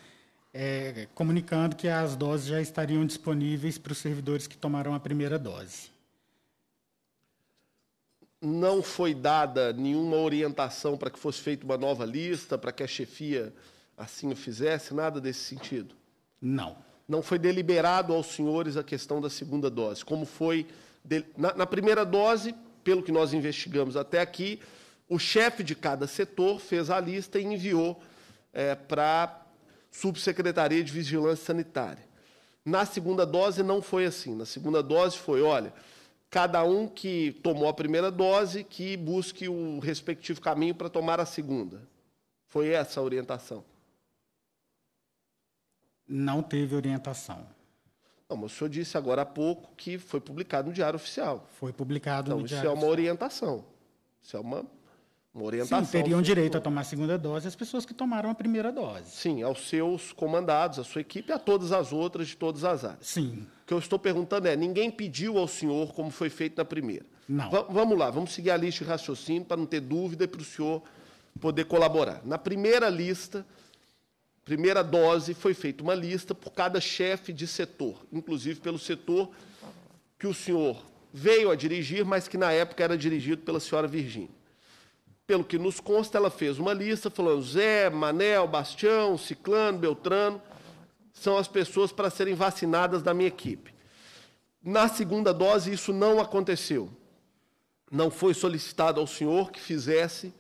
é, comunicando que as doses já estariam disponíveis para os servidores que tomaram a primeira dose não foi dada nenhuma orientação para que fosse feita uma nova lista, para que a chefia assim o fizesse, nada desse sentido? Não. Não foi deliberado aos senhores a questão da segunda dose, como foi de... na, na primeira dose, pelo que nós investigamos até aqui, o chefe de cada setor fez a lista e enviou é, para a Subsecretaria de Vigilância Sanitária. Na segunda dose não foi assim. Na segunda dose foi, olha, cada um que tomou a primeira dose que busque o respectivo caminho para tomar a segunda. Foi essa a orientação? Não teve orientação. Não, mas o senhor disse agora há pouco que foi publicado no Diário Oficial. Foi publicado então, no Diário Oficial. Então, isso é uma orientação. Isso é uma uma orientação. Sim, teriam direito a tomar a segunda dose as pessoas que tomaram a primeira dose. Sim, aos seus comandados, à sua equipe, a todas as outras de todas as áreas. Sim. O que eu estou perguntando é: ninguém pediu ao senhor como foi feito na primeira. Não. V vamos lá, vamos seguir a lista de raciocínio para não ter dúvida e para o senhor poder colaborar. Na primeira lista, primeira dose, foi feita uma lista por cada chefe de setor, inclusive pelo setor que o senhor veio a dirigir, mas que na época era dirigido pela senhora Virgínia pelo que nos consta, ela fez uma lista falando Zé, Manel, Bastião, Ciclano, Beltrano, são as pessoas para serem vacinadas da minha equipe. Na segunda dose, isso não aconteceu. Não foi solicitado ao senhor que fizesse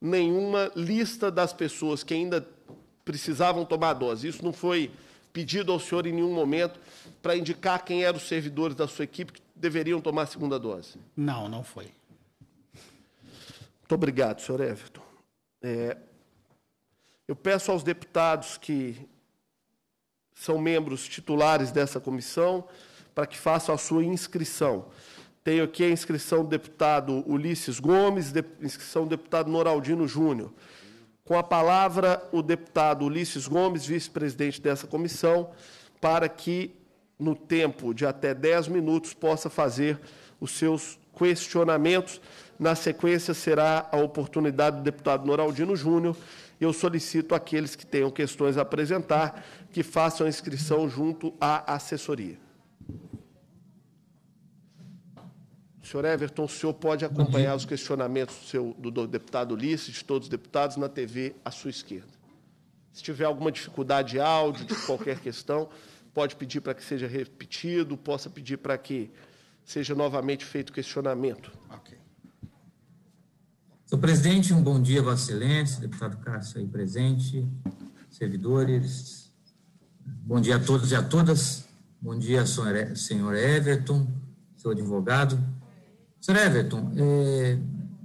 nenhuma lista das pessoas que ainda precisavam tomar a dose. Isso não foi pedido ao senhor em nenhum momento para indicar quem eram os servidores da sua equipe que deveriam tomar a segunda dose. Não, não foi. Muito obrigado, senhor Everton. É, eu peço aos deputados que são membros titulares dessa comissão para que façam a sua inscrição. Tenho aqui a inscrição do deputado Ulisses Gomes, de, inscrição do deputado Noraldino Júnior. Com a palavra, o deputado Ulisses Gomes, vice-presidente dessa comissão, para que, no tempo de até 10 minutos, possa fazer os seus questionamentos na sequência, será a oportunidade do deputado Noraldino Júnior. Eu solicito àqueles que tenham questões a apresentar que façam a inscrição junto à assessoria. Senhor Everton, o senhor pode acompanhar os questionamentos do, seu, do, do deputado Ulisses, de todos os deputados, na TV à sua esquerda. Se tiver alguma dificuldade de áudio, de qualquer questão, pode pedir para que seja repetido, possa pedir para que seja novamente feito questionamento. Ok. Senhor presidente, um bom dia, Vossa Excelência, deputado Cássio aí presente, servidores. Bom dia a todos e a todas. Bom dia, senhor Everton, seu advogado. Senhor Everton, é,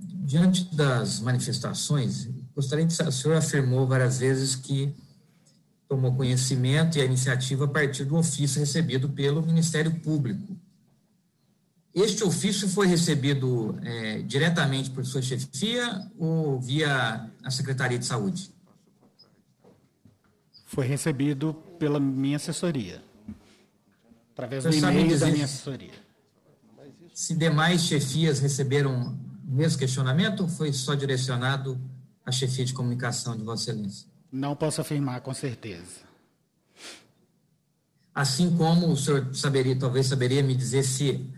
diante das manifestações, gostaria de saber, o senhor afirmou várias vezes que tomou conhecimento e a iniciativa a partir do ofício recebido pelo Ministério Público. Este ofício foi recebido é, diretamente por sua chefia ou via a Secretaria de Saúde? Foi recebido pela minha assessoria, através do e-mail da minha assessoria. Se demais chefias receberam o mesmo questionamento ou foi só direcionado à chefia de comunicação de Vossa Excelência? Não posso afirmar com certeza. Assim como o senhor saberia, talvez saberia me dizer se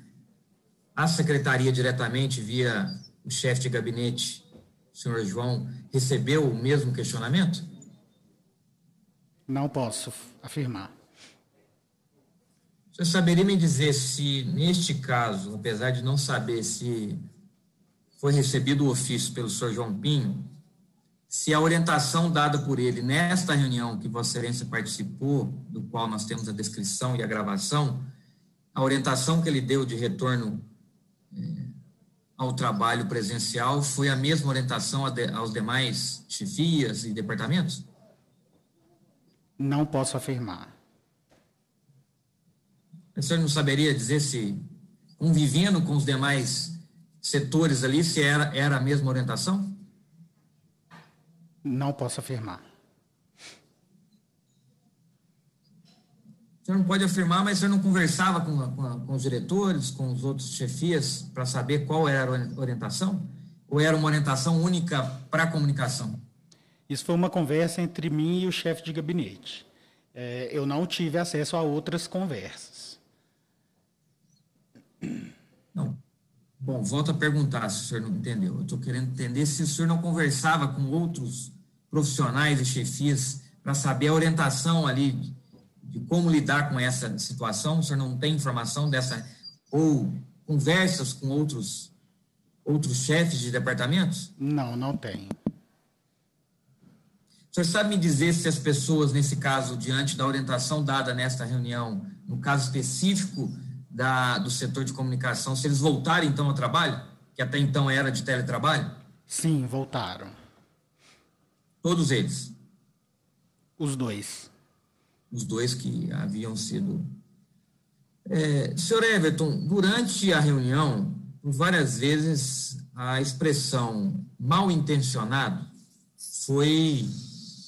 a secretaria diretamente via o chefe de gabinete, o senhor João, recebeu o mesmo questionamento? Não posso afirmar. Você saberia me dizer se, neste caso, apesar de não saber se foi recebido o ofício pelo senhor João Pinho, se a orientação dada por ele nesta reunião que Vossa Excelência participou, do qual nós temos a descrição e a gravação, a orientação que ele deu de retorno ao trabalho presencial foi a mesma orientação aos demais chefias e departamentos? Não posso afirmar. O senhor não saberia dizer se, convivendo com os demais setores ali, se era, era a mesma orientação? Não posso afirmar. O senhor não pode afirmar, mas o senhor não conversava com, com, com os diretores, com os outros chefias, para saber qual era a orientação? Ou era uma orientação única para a comunicação? Isso foi uma conversa entre mim e o chefe de gabinete. É, eu não tive acesso a outras conversas. Não. Bom, volto a perguntar se o senhor não entendeu. Eu estou querendo entender se o senhor não conversava com outros profissionais e chefias para saber a orientação ali de como lidar com essa situação, o senhor não tem informação dessa, ou conversas com outros, outros chefes de departamentos? Não, não tenho. O senhor sabe me dizer se as pessoas, nesse caso, diante da orientação dada nesta reunião, no caso específico da, do setor de comunicação, se eles voltaram então ao trabalho, que até então era de teletrabalho? Sim, voltaram. Todos eles? Os dois os dois que haviam sido. É, senhor Everton, durante a reunião, várias vezes a expressão mal intencionado foi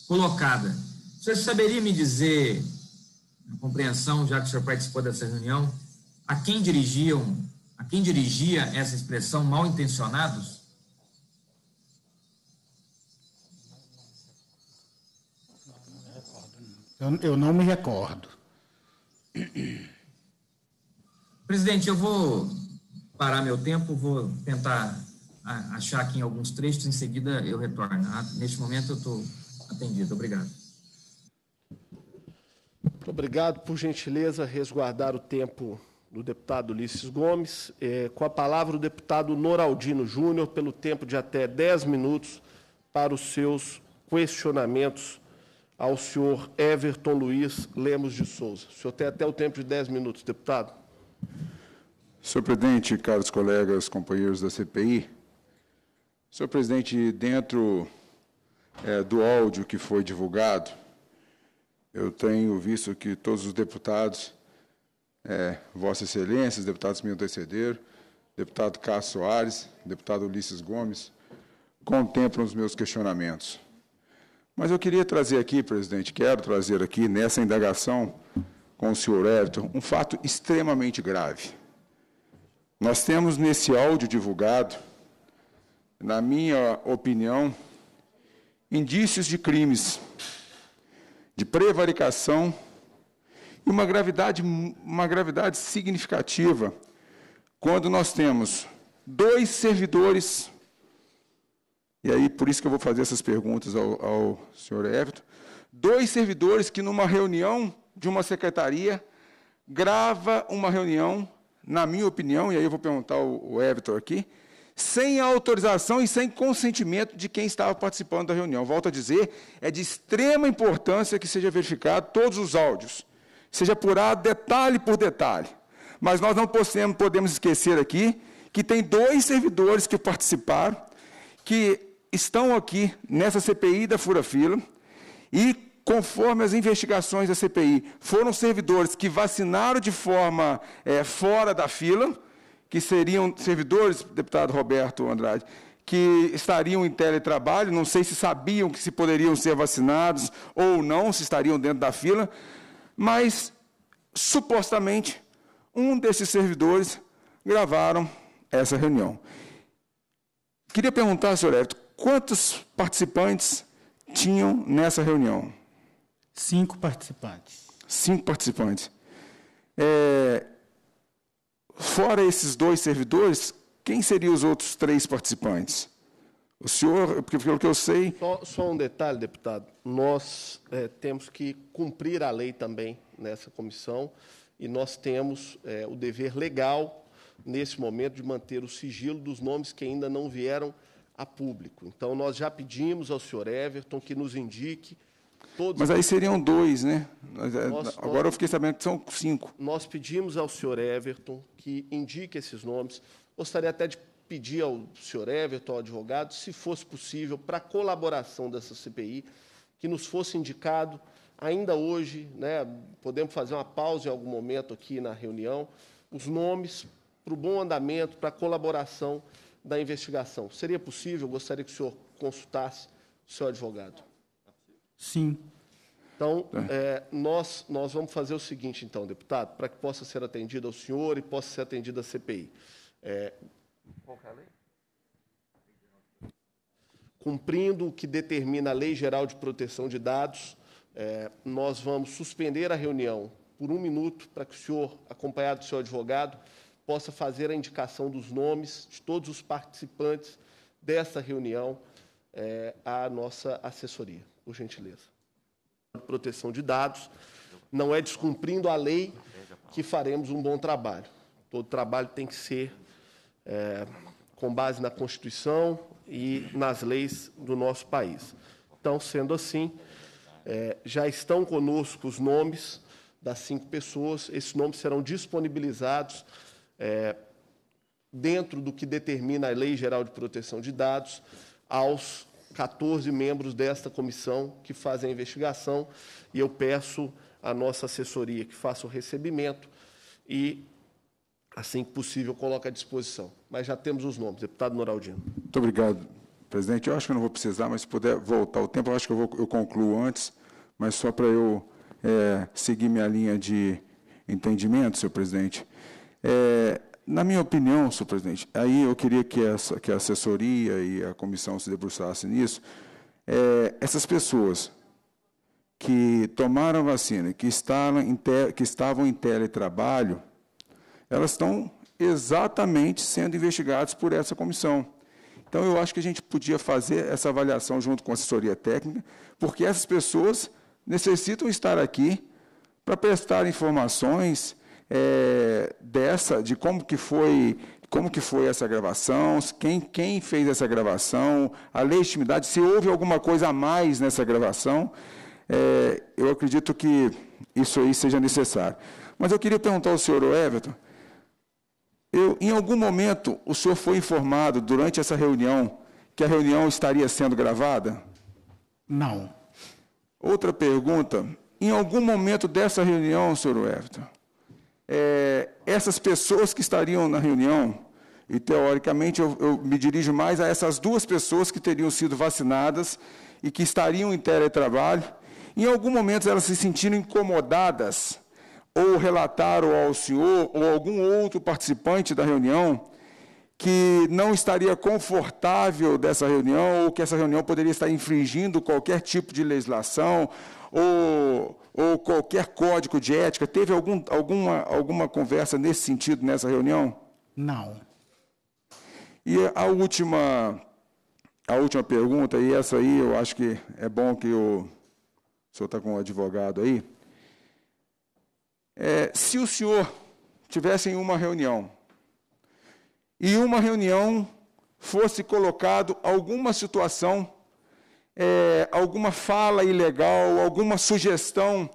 colocada. O senhor saberia me dizer, na compreensão, já que o senhor participou dessa reunião, a quem dirigiam, a quem dirigia essa expressão mal intencionados? Eu, eu não me recordo. Presidente, eu vou parar meu tempo, vou tentar achar aqui em alguns trechos, em seguida eu retorno. Ah, neste momento eu estou atendido. Obrigado. Muito obrigado, por gentileza, resguardar o tempo do deputado Ulisses Gomes. É, com a palavra, o deputado Noraldino Júnior, pelo tempo de até 10 minutos, para os seus questionamentos ao senhor Everton Luiz Lemos de Souza. O senhor tem até o tempo de 10 minutos, deputado. Senhor presidente, caros colegas, companheiros da CPI, senhor presidente, dentro é, do áudio que foi divulgado, eu tenho visto que todos os deputados, é, Vossa Excelência, os deputados me antecederam, deputado Cássio Soares, deputado Ulisses Gomes, contemplam os meus questionamentos. Mas eu queria trazer aqui, presidente, quero trazer aqui nessa indagação com o senhor Everton um fato extremamente grave. Nós temos nesse áudio divulgado, na minha opinião, indícios de crimes, de prevaricação e uma gravidade, uma gravidade significativa quando nós temos dois servidores e aí por isso que eu vou fazer essas perguntas ao, ao senhor Everton, dois servidores que numa reunião de uma secretaria grava uma reunião, na minha opinião, e aí eu vou perguntar ao, ao Everton aqui, sem autorização e sem consentimento de quem estava participando da reunião. Volto a dizer, é de extrema importância que seja verificado todos os áudios, seja apurado detalhe por detalhe. Mas nós não podemos, podemos esquecer aqui que tem dois servidores que participaram, que estão aqui nessa CPI da Furafila e, conforme as investigações da CPI, foram servidores que vacinaram de forma é, fora da fila, que seriam servidores, deputado Roberto Andrade, que estariam em teletrabalho, não sei se sabiam que se poderiam ser vacinados ou não, se estariam dentro da fila, mas supostamente um desses servidores gravaram essa reunião. Queria perguntar, senhor Everton, Quantos participantes tinham nessa reunião? Cinco participantes. Cinco participantes. É, fora esses dois servidores, quem seriam os outros três participantes? O senhor, porque pelo que eu sei. Só, só um detalhe, deputado. Nós é, temos que cumprir a lei também nessa comissão e nós temos é, o dever legal, nesse momento, de manter o sigilo dos nomes que ainda não vieram a público. Então, nós já pedimos ao senhor Everton que nos indique todos. Mas aí seriam dois, né? É, nós, Agora nós, eu fiquei sabendo que são cinco. Nós pedimos ao senhor Everton que indique esses nomes. Gostaria até de pedir ao senhor Everton, ao advogado, se fosse possível, para colaboração dessa CPI, que nos fosse indicado ainda hoje, né, podemos fazer uma pausa em algum momento aqui na reunião, os nomes para o bom andamento, para a colaboração da investigação. Seria possível? Gostaria que o senhor consultasse o seu advogado. Sim. Então, é. é, nós, nós vamos fazer o seguinte, então, deputado, para que possa ser atendido ao senhor e possa ser atendida é, é a CPI. É, cumprindo o que determina a Lei Geral de Proteção de Dados, é, nós vamos suspender a reunião por um minuto para que o senhor, acompanhado do seu advogado, possa fazer a indicação dos nomes de todos os participantes dessa reunião é, à nossa assessoria, por gentileza. Proteção de dados, não é descumprindo a lei que faremos um bom trabalho. Todo trabalho tem que ser é, com base na Constituição e nas leis do nosso país. Então, sendo assim, é, já estão conosco os nomes das cinco pessoas, esses nomes serão disponibilizados é, dentro do que determina a Lei Geral de Proteção de Dados, aos 14 membros desta comissão que fazem a investigação, e eu peço à nossa assessoria que faça o recebimento e, assim que possível, coloque à disposição. Mas já temos os nomes. Deputado Noraldino. Muito obrigado, presidente. Eu acho que não vou precisar, mas se puder voltar o tempo, eu acho que eu, vou, eu concluo antes, mas só para eu é, seguir minha linha de entendimento, senhor presidente. É, na minha opinião, senhor presidente, aí eu queria que, essa, que a assessoria e a comissão se debruçassem nisso. É, essas pessoas que tomaram a vacina, que estavam em, te, que estavam em teletrabalho, elas estão exatamente sendo investigadas por essa comissão. Então, eu acho que a gente podia fazer essa avaliação junto com a assessoria técnica, porque essas pessoas necessitam estar aqui para prestar informações, é, dessa, de como que foi como que foi essa gravação, quem, quem fez essa gravação, a legitimidade, se houve alguma coisa a mais nessa gravação, é, eu acredito que isso aí seja necessário. Mas eu queria perguntar ao senhor Everton, eu, em algum momento o senhor foi informado durante essa reunião que a reunião estaria sendo gravada? Não. Outra pergunta, em algum momento dessa reunião, senhor Everton, é, essas pessoas que estariam na reunião, e teoricamente eu, eu, me dirijo mais a essas duas pessoas que teriam sido vacinadas e que estariam em teletrabalho, em algum momento elas se sentiram incomodadas ou relataram ao senhor ou algum outro participante da reunião que não estaria confortável dessa reunião ou que essa reunião poderia estar infringindo qualquer tipo de legislação ou ou qualquer código de ética? Teve algum, alguma, alguma conversa nesse sentido nessa reunião? Não. E a última, a última pergunta, e essa aí eu acho que é bom que o, o senhor está com o um advogado aí. É, se o senhor tivesse em uma reunião, e uma reunião fosse colocado alguma situação é, alguma fala ilegal, alguma sugestão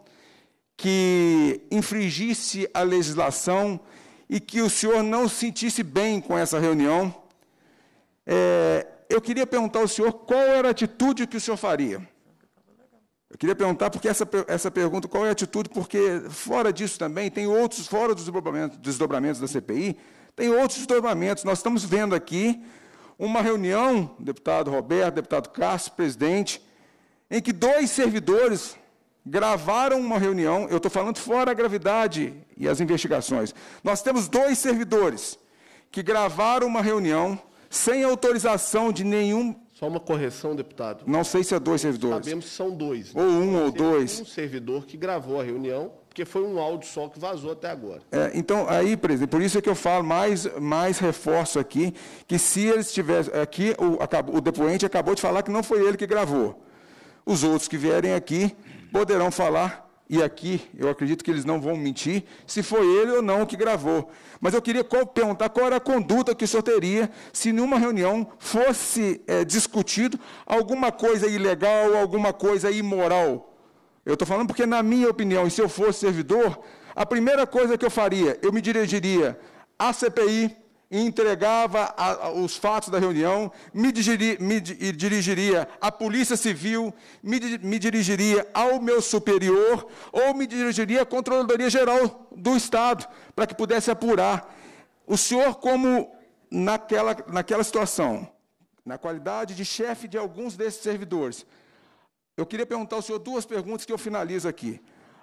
que infringisse a legislação e que o senhor não se sentisse bem com essa reunião, é, eu queria perguntar ao senhor qual era a atitude que o senhor faria. Eu queria perguntar, porque essa, essa pergunta, qual é a atitude, porque fora disso também, tem outros, fora dos desdobramentos, desdobramentos da CPI, tem outros desdobramentos. Nós estamos vendo aqui uma reunião, deputado Roberto, deputado Castro, presidente, em que dois servidores gravaram uma reunião, eu estou falando fora a gravidade e as investigações. Nós temos dois servidores que gravaram uma reunião sem autorização de nenhum. Só uma correção, deputado. Não sei se é dois servidores. Sabemos que são dois. Né? Ou um ou dois. Um servidor que gravou a reunião porque foi um áudio só que vazou até agora. É, então, aí, presidente, por isso é que eu falo mais, mais reforço aqui, que se eles tivessem. Aqui, é, o, o depoente acabou de falar que não foi ele que gravou. Os outros que vierem aqui poderão falar, e aqui eu acredito que eles não vão mentir, se foi ele ou não que gravou. Mas eu queria perguntar qual era a conduta que o senhor teria se numa reunião fosse é, discutido alguma coisa ilegal, alguma coisa imoral eu estou falando porque, na minha opinião, e se eu fosse servidor, a primeira coisa que eu faria, eu me dirigiria à CPI entregava a, a, os fatos da reunião, me, digiri, me di, dirigiria à Polícia Civil, me, me dirigiria ao meu superior ou me dirigiria à Controladoria Geral do Estado, para que pudesse apurar. O senhor, como naquela, naquela situação, na qualidade de chefe de alguns desses servidores, eu queria perguntar ao senhor duas perguntas que eu finalizo aqui.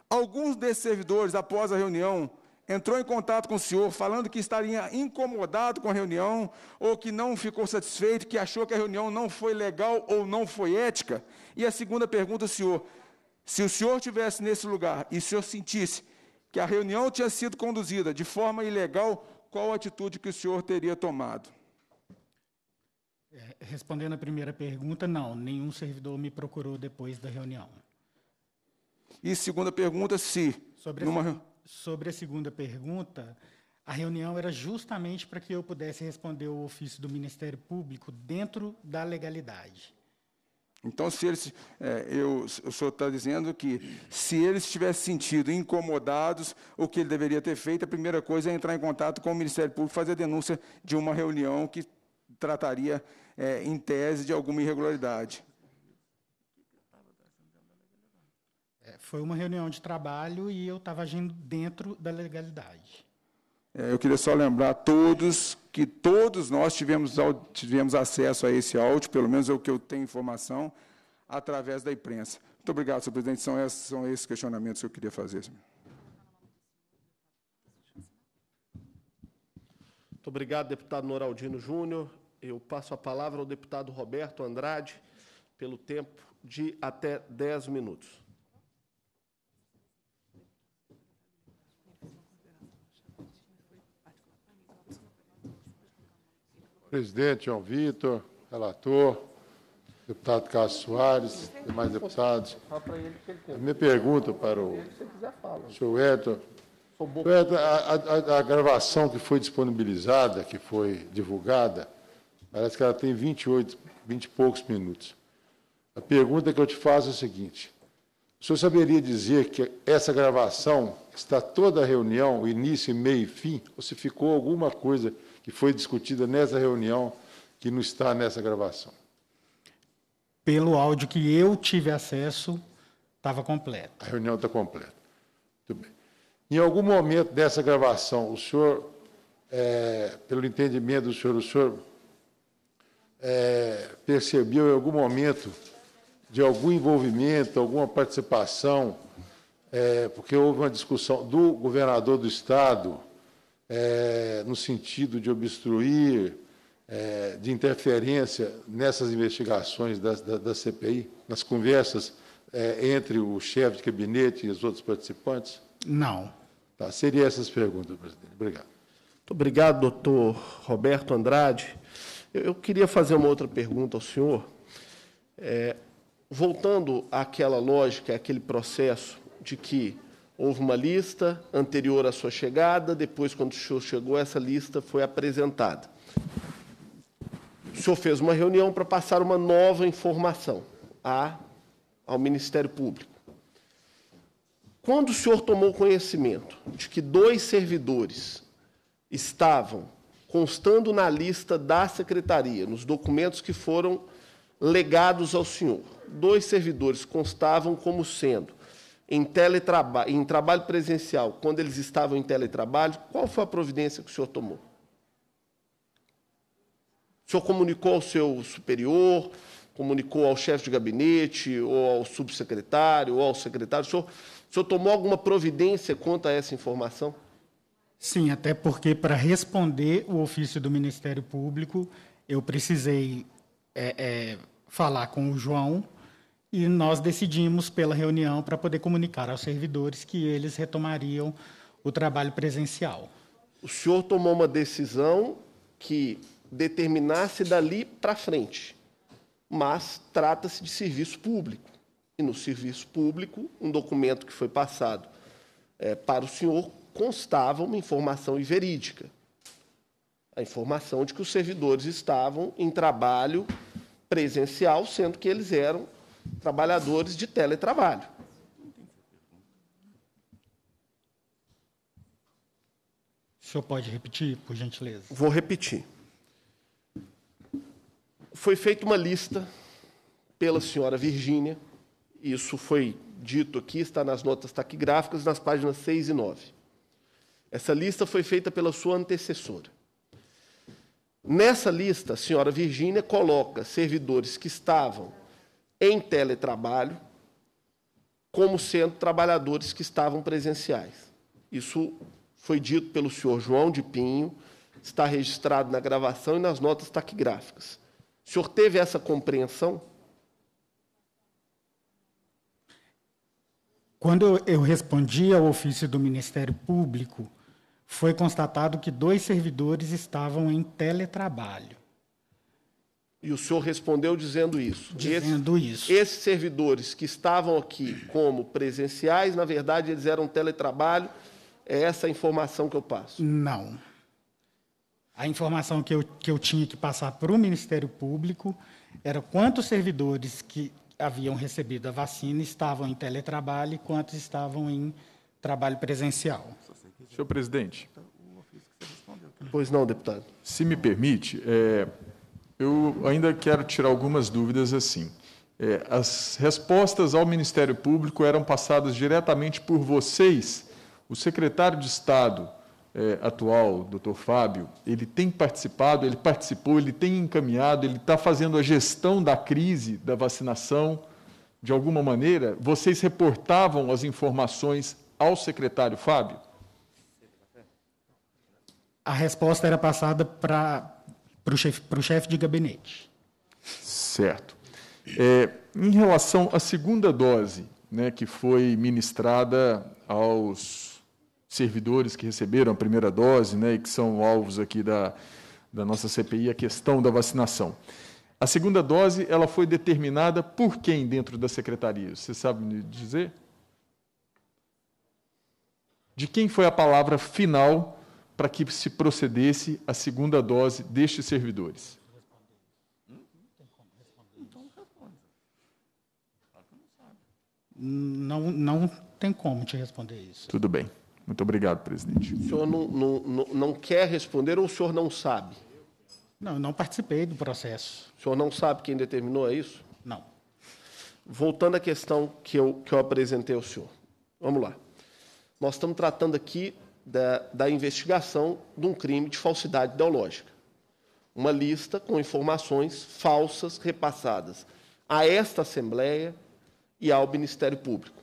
Alguns desses servidores, após a reunião, entrou em contato com o senhor falando que estaria incomodado com a reunião ou que não ficou satisfeito, que achou que a reunião não foi legal ou não foi ética? E a segunda pergunta, senhor, se o senhor estivesse nesse lugar e o senhor sentisse que a reunião tinha sido conduzida de forma ilegal, qual a atitude que o senhor teria tomado? respondendo a primeira pergunta, não, nenhum servidor me procurou depois da reunião. E segunda pergunta, se. Sobre, numa... a, sobre a segunda pergunta, a reunião era justamente para que eu pudesse responder o ofício do Ministério Público dentro da legalidade. Então, se eles, é, eu, o senhor está dizendo que se eles tivessem sentido incomodados, o que ele deveria ter feito, a primeira coisa é entrar em contato com o Ministério Público, fazer a denúncia de uma reunião que trataria é, em tese de alguma irregularidade. É, foi uma reunião de trabalho e eu estava agindo dentro da legalidade. É, eu queria só lembrar a todos que todos nós tivemos, tivemos acesso a esse áudio, pelo menos é o que eu tenho informação, através da imprensa. Muito obrigado, senhor presidente. São esses, são esses questionamentos que eu queria fazer. Muito obrigado, deputado Noraldino Júnior. Eu passo a palavra ao deputado Roberto Andrade pelo tempo de até 10 minutos. Presidente João Vitor, relator, deputado Carlos Soares, demais deputados. Minha pergunta para o senhor Edson. Edson a, a, a gravação que foi disponibilizada, que foi divulgada, Parece que ela tem 28, 20 e poucos minutos. A pergunta que eu te faço é a seguinte: o senhor saberia dizer que essa gravação está toda a reunião, início, meio e fim, ou se ficou alguma coisa que foi discutida nessa reunião que não está nessa gravação? Pelo áudio que eu tive acesso, estava completo. A reunião está completa. Muito bem. Em algum momento dessa gravação, o senhor, é, pelo entendimento do senhor, o senhor é, percebeu em algum momento de algum envolvimento, alguma participação, é, porque houve uma discussão do governador do Estado é, no sentido de obstruir, é, de interferência nessas investigações da, da, da CPI, nas conversas é, entre o chefe de gabinete e os outros participantes? Não. Tá, seria essas perguntas, presidente. Obrigado. Muito obrigado, doutor Roberto Andrade. Eu, queria fazer uma outra pergunta ao senhor. É, voltando àquela lógica, àquele processo de que houve uma lista anterior à sua chegada, depois, quando o senhor chegou, essa lista foi apresentada. O senhor fez uma reunião para passar uma nova informação a, ao Ministério Público. Quando o senhor tomou conhecimento de que dois servidores estavam constando na lista da secretaria, nos documentos que foram legados ao senhor. Dois servidores constavam como sendo em, teletraba em trabalho presencial, quando eles estavam em teletrabalho, qual foi a providência que o senhor tomou? O senhor comunicou ao seu superior, comunicou ao chefe de gabinete, ou ao subsecretário, ou ao secretário? O senhor, o senhor tomou alguma providência quanto a essa informação? Sim, até porque para responder o ofício do Ministério Público, eu precisei é, é, falar com o João e nós decidimos pela reunião para poder comunicar aos servidores que eles retomariam o trabalho presencial. O senhor tomou uma decisão que determinasse dali para frente, mas trata-se de serviço público. E no serviço público, um documento que foi passado é, para o senhor constava uma informação inverídica. A informação de que os servidores estavam em trabalho presencial, sendo que eles eram trabalhadores de teletrabalho. O senhor pode repetir, por gentileza? Vou repetir. Foi feita uma lista pela senhora Virgínia, isso foi dito aqui, está nas notas taquigráficas, nas páginas 6 e 9. Essa lista foi feita pela sua antecessora. Nessa lista, a senhora Virgínia coloca servidores que estavam em teletrabalho como sendo trabalhadores que estavam presenciais. Isso foi dito pelo senhor João de Pinho, está registrado na gravação e nas notas taquigráficas. O senhor teve essa compreensão? Quando eu respondi ao ofício do Ministério Público, foi constatado que dois servidores estavam em teletrabalho. E o senhor respondeu dizendo isso. Dizendo esse, isso. Esses servidores que estavam aqui como presenciais, na verdade, eles eram teletrabalho. É essa a informação que eu passo? Não. A informação que eu, que eu tinha que passar para o Ministério Público era quantos servidores que haviam recebido a vacina estavam em teletrabalho e quantos estavam em trabalho presencial. Senhor presidente. Então, pois não, deputado. Se me permite, é, eu ainda quero tirar algumas dúvidas assim. É, as respostas ao Ministério Público eram passadas diretamente por vocês. O secretário de Estado é, atual, doutor Fábio, ele tem participado, ele participou, ele tem encaminhado, ele está fazendo a gestão da crise da vacinação. De alguma maneira, vocês reportavam as informações ao secretário Fábio? a resposta era passada para o chefe, pro chefe de gabinete. Certo. É, em relação à segunda dose, né, que foi ministrada aos servidores que receberam a primeira dose, né, e que são alvos aqui da, da nossa CPI, a questão da vacinação. A segunda dose ela foi determinada por quem dentro da secretaria? Você sabe me dizer? De quem foi a palavra final para que se procedesse a segunda dose destes servidores? Não, não tem como te responder isso. Tudo bem. Muito obrigado, presidente. O senhor não, não, não, quer responder ou o senhor não sabe? Não, eu não participei do processo. O senhor não sabe quem determinou é isso? Não. Voltando à questão que eu, que eu apresentei ao senhor. Vamos lá. Nós estamos tratando aqui da, da investigação de um crime de falsidade ideológica. Uma lista com informações falsas repassadas a esta Assembleia e ao Ministério Público.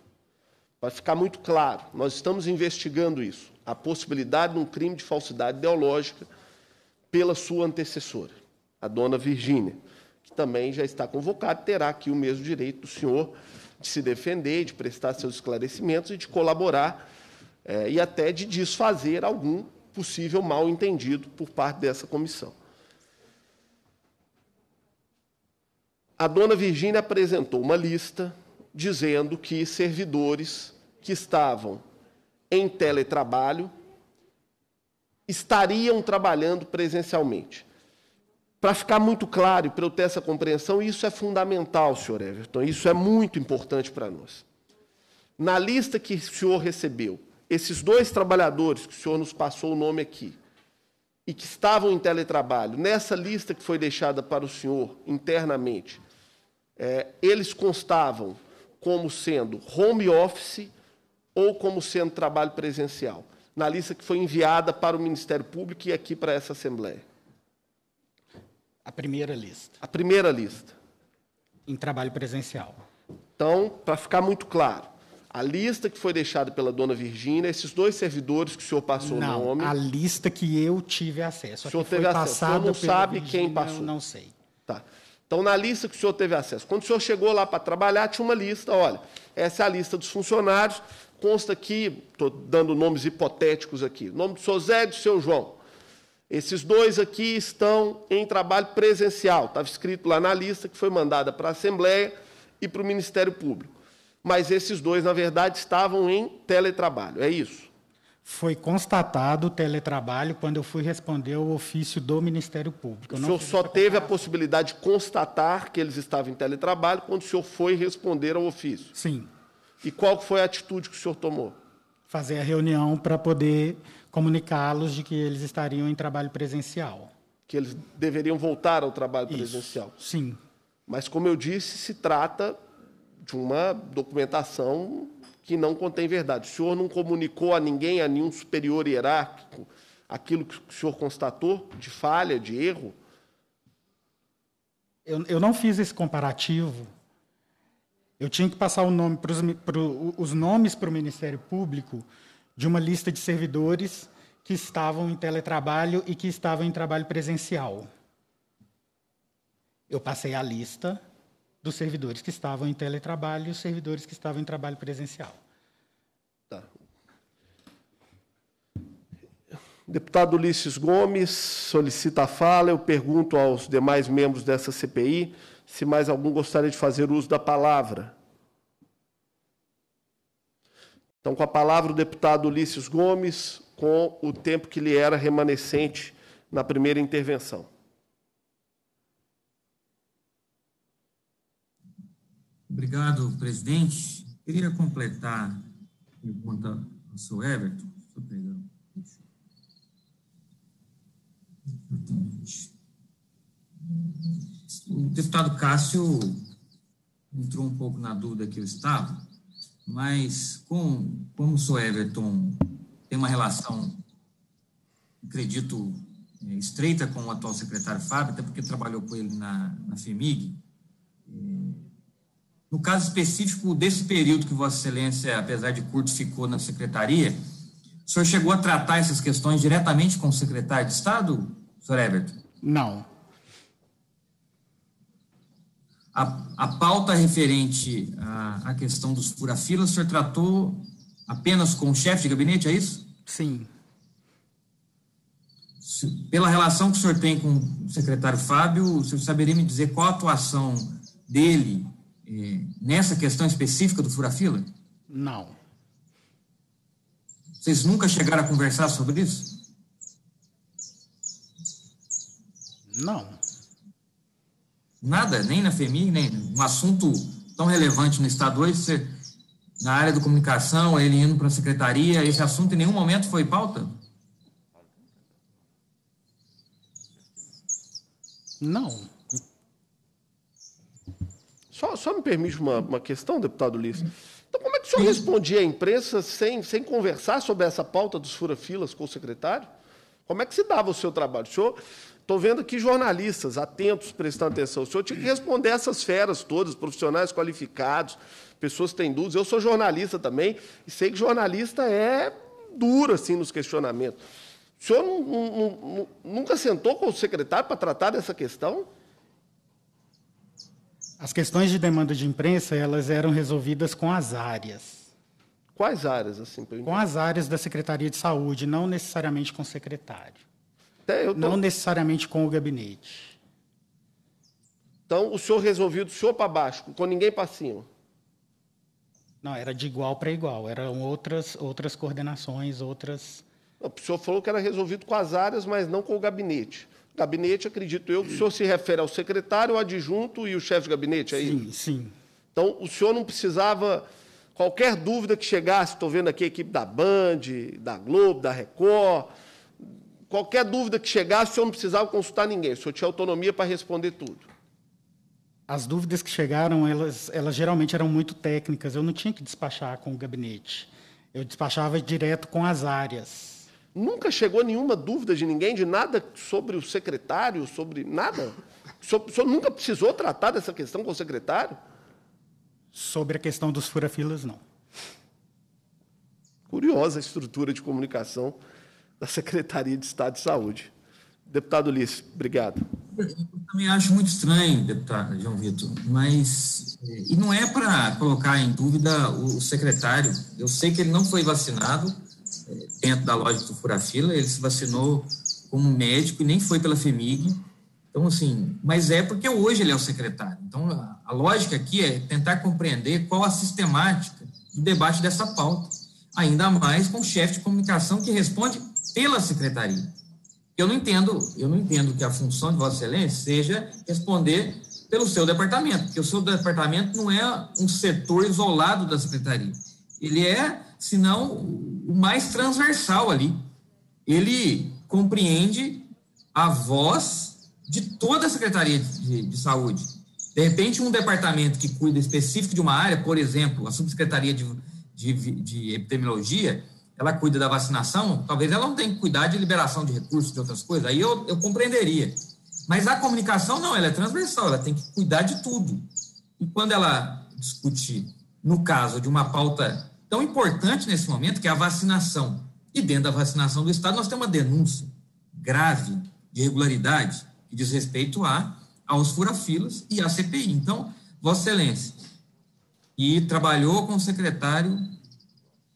Para ficar muito claro, nós estamos investigando isso, a possibilidade de um crime de falsidade ideológica pela sua antecessora, a dona Virgínia, que também já está convocada, terá aqui o mesmo direito do senhor de se defender, de prestar seus esclarecimentos e de colaborar é, e até de desfazer algum possível mal entendido por parte dessa comissão. A dona Virgínia apresentou uma lista dizendo que servidores que estavam em teletrabalho estariam trabalhando presencialmente. Para ficar muito claro, para eu ter essa compreensão, isso é fundamental, senhor Everton, isso é muito importante para nós. Na lista que o senhor recebeu, esses dois trabalhadores que o senhor nos passou o nome aqui e que estavam em teletrabalho, nessa lista que foi deixada para o senhor internamente, é, eles constavam como sendo home office ou como sendo trabalho presencial, na lista que foi enviada para o Ministério Público e aqui para essa Assembleia? A primeira lista. A primeira lista. Em trabalho presencial. Então, para ficar muito claro, a lista que foi deixada pela dona Virgínia, esses dois servidores que o senhor passou não, o nome. A lista que eu tive acesso. O senhor teve acesso. O senhor não sabe quem passou. Eu não sei. Tá. Então, na lista que o senhor teve acesso. Quando o senhor chegou lá para trabalhar, tinha uma lista, olha, essa é a lista dos funcionários, consta aqui, estou dando nomes hipotéticos aqui, nome do senhor Zé e do seu João. Esses dois aqui estão em trabalho presencial, estava escrito lá na lista que foi mandada para a Assembleia e para o Ministério Público mas esses dois, na verdade, estavam em teletrabalho. É isso? Foi constatado o teletrabalho quando eu fui responder o ofício do Ministério Público. Eu o senhor só teve a possibilidade de constatar que eles estavam em teletrabalho quando o senhor foi responder ao ofício? Sim. E qual foi a atitude que o senhor tomou? Fazer a reunião para poder comunicá-los de que eles estariam em trabalho presencial. Que eles deveriam voltar ao trabalho Isso, presencial? Sim. Mas, como eu disse, se trata de uma documentação que não contém verdade. O senhor não comunicou a ninguém, a nenhum superior hierárquico, aquilo que o senhor constatou de falha, de erro? Eu, eu não fiz esse comparativo. Eu tinha que passar nome pros, pro, os nomes para o Ministério Público de uma lista de servidores que estavam em teletrabalho e que estavam em trabalho presencial. Eu passei a lista dos servidores que estavam em teletrabalho e os servidores que estavam em trabalho presencial. Tá. Deputado Ulisses Gomes solicita a fala. Eu pergunto aos demais membros dessa CPI se mais algum gostaria de fazer uso da palavra. Então, com a palavra, o deputado Ulisses Gomes, com o tempo que lhe era remanescente na primeira intervenção. Obrigado, presidente. Queria completar a pergunta ao seu Everton. Estou pegando. O deputado Cássio entrou um pouco na dúvida que eu estava, mas com, como o senhor Everton tem uma relação, acredito, é, estreita com o atual secretário Fábio, até porque trabalhou com ele na, na FEMIG, no caso específico desse período que Vossa Excelência, apesar de curto, ficou na secretaria, o senhor chegou a tratar essas questões diretamente com o secretário de Estado, senhor Everton? Não. A, a pauta referente à, à questão dos furafilas, o senhor tratou apenas com o chefe de gabinete, é isso? Sim. Se, pela relação que o senhor tem com o secretário Fábio, o senhor saberia me dizer qual a atuação dele nessa questão específica do furafila? Não. Vocês nunca chegaram a conversar sobre isso? Não. Nada, nem na FEMI, nem um assunto tão relevante no Estado hoje, você, na área da comunicação, ele indo para a secretaria, esse assunto em nenhum momento foi pauta? Não. Só, só me permite uma, uma questão, deputado Ulisses. Então, como é que o senhor respondia à imprensa sem, sem conversar sobre essa pauta dos fura-filas com o secretário? Como é que se dava o seu trabalho? O senhor, estou vendo aqui jornalistas atentos, prestando atenção. O senhor tinha que responder essas feras todas, profissionais qualificados, pessoas que têm dúvidas. Eu sou jornalista também e sei que jornalista é duro assim nos questionamentos. O senhor não, não, não, nunca sentou com o secretário para tratar dessa questão? As questões de demanda de imprensa, elas eram resolvidas com as áreas. Quais áreas, assim? Com as áreas da Secretaria de Saúde, não necessariamente com o secretário. Tô... Não necessariamente com o gabinete. Então, o senhor resolveu do senhor para baixo, com ninguém para cima? Não, era de igual para igual. Eram outras, outras coordenações, outras... O senhor falou que era resolvido com as áreas, mas não com o gabinete. Gabinete, acredito eu, o senhor se refere ao secretário, o adjunto e o chefe de gabinete aí? É sim, sim. Então, o senhor não precisava. Qualquer dúvida que chegasse, estou vendo aqui a equipe da Band, da Globo, da Record, qualquer dúvida que chegasse, o senhor não precisava consultar ninguém, o senhor tinha autonomia para responder tudo. As dúvidas que chegaram, elas, elas geralmente eram muito técnicas, eu não tinha que despachar com o gabinete. Eu despachava direto com as áreas. Nunca chegou nenhuma dúvida de ninguém, de nada sobre o secretário, sobre nada? O senhor nunca precisou tratar dessa questão com o secretário? Sobre a questão dos furafilas, não. Curiosa a estrutura de comunicação da Secretaria de Estado de Saúde. Deputado Ulisses, obrigado. Eu também acho muito estranho, deputado João Vitor, mas. Eh, e não é para colocar em dúvida o secretário. Eu sei que ele não foi vacinado dentro da loja do Furafila, ele se vacinou como médico e nem foi pela FEMIG. Então, assim, mas é porque hoje ele é o secretário. Então, a, a lógica aqui é tentar compreender qual a sistemática do debate dessa pauta, ainda mais com o chefe de comunicação que responde pela secretaria. Eu não entendo, eu não entendo que a função de Vossa Excelência seja responder pelo seu departamento, porque o seu departamento não é um setor isolado da secretaria. Ele é, se não, mais transversal ali. Ele compreende a voz de toda a Secretaria de, de Saúde. De repente, um departamento que cuida específico de uma área, por exemplo, a Subsecretaria de, de, de Epidemiologia, ela cuida da vacinação, talvez ela não tenha que cuidar de liberação de recursos, de outras coisas, aí eu, eu compreenderia. Mas a comunicação, não, ela é transversal, ela tem que cuidar de tudo. E quando ela discute, no caso de uma pauta tão importante nesse momento, que é a vacinação. E dentro da vacinação do Estado, nós temos uma denúncia grave de irregularidade que diz respeito a, aos furafilas e à CPI. Então, Vossa Excelência, e trabalhou com o secretário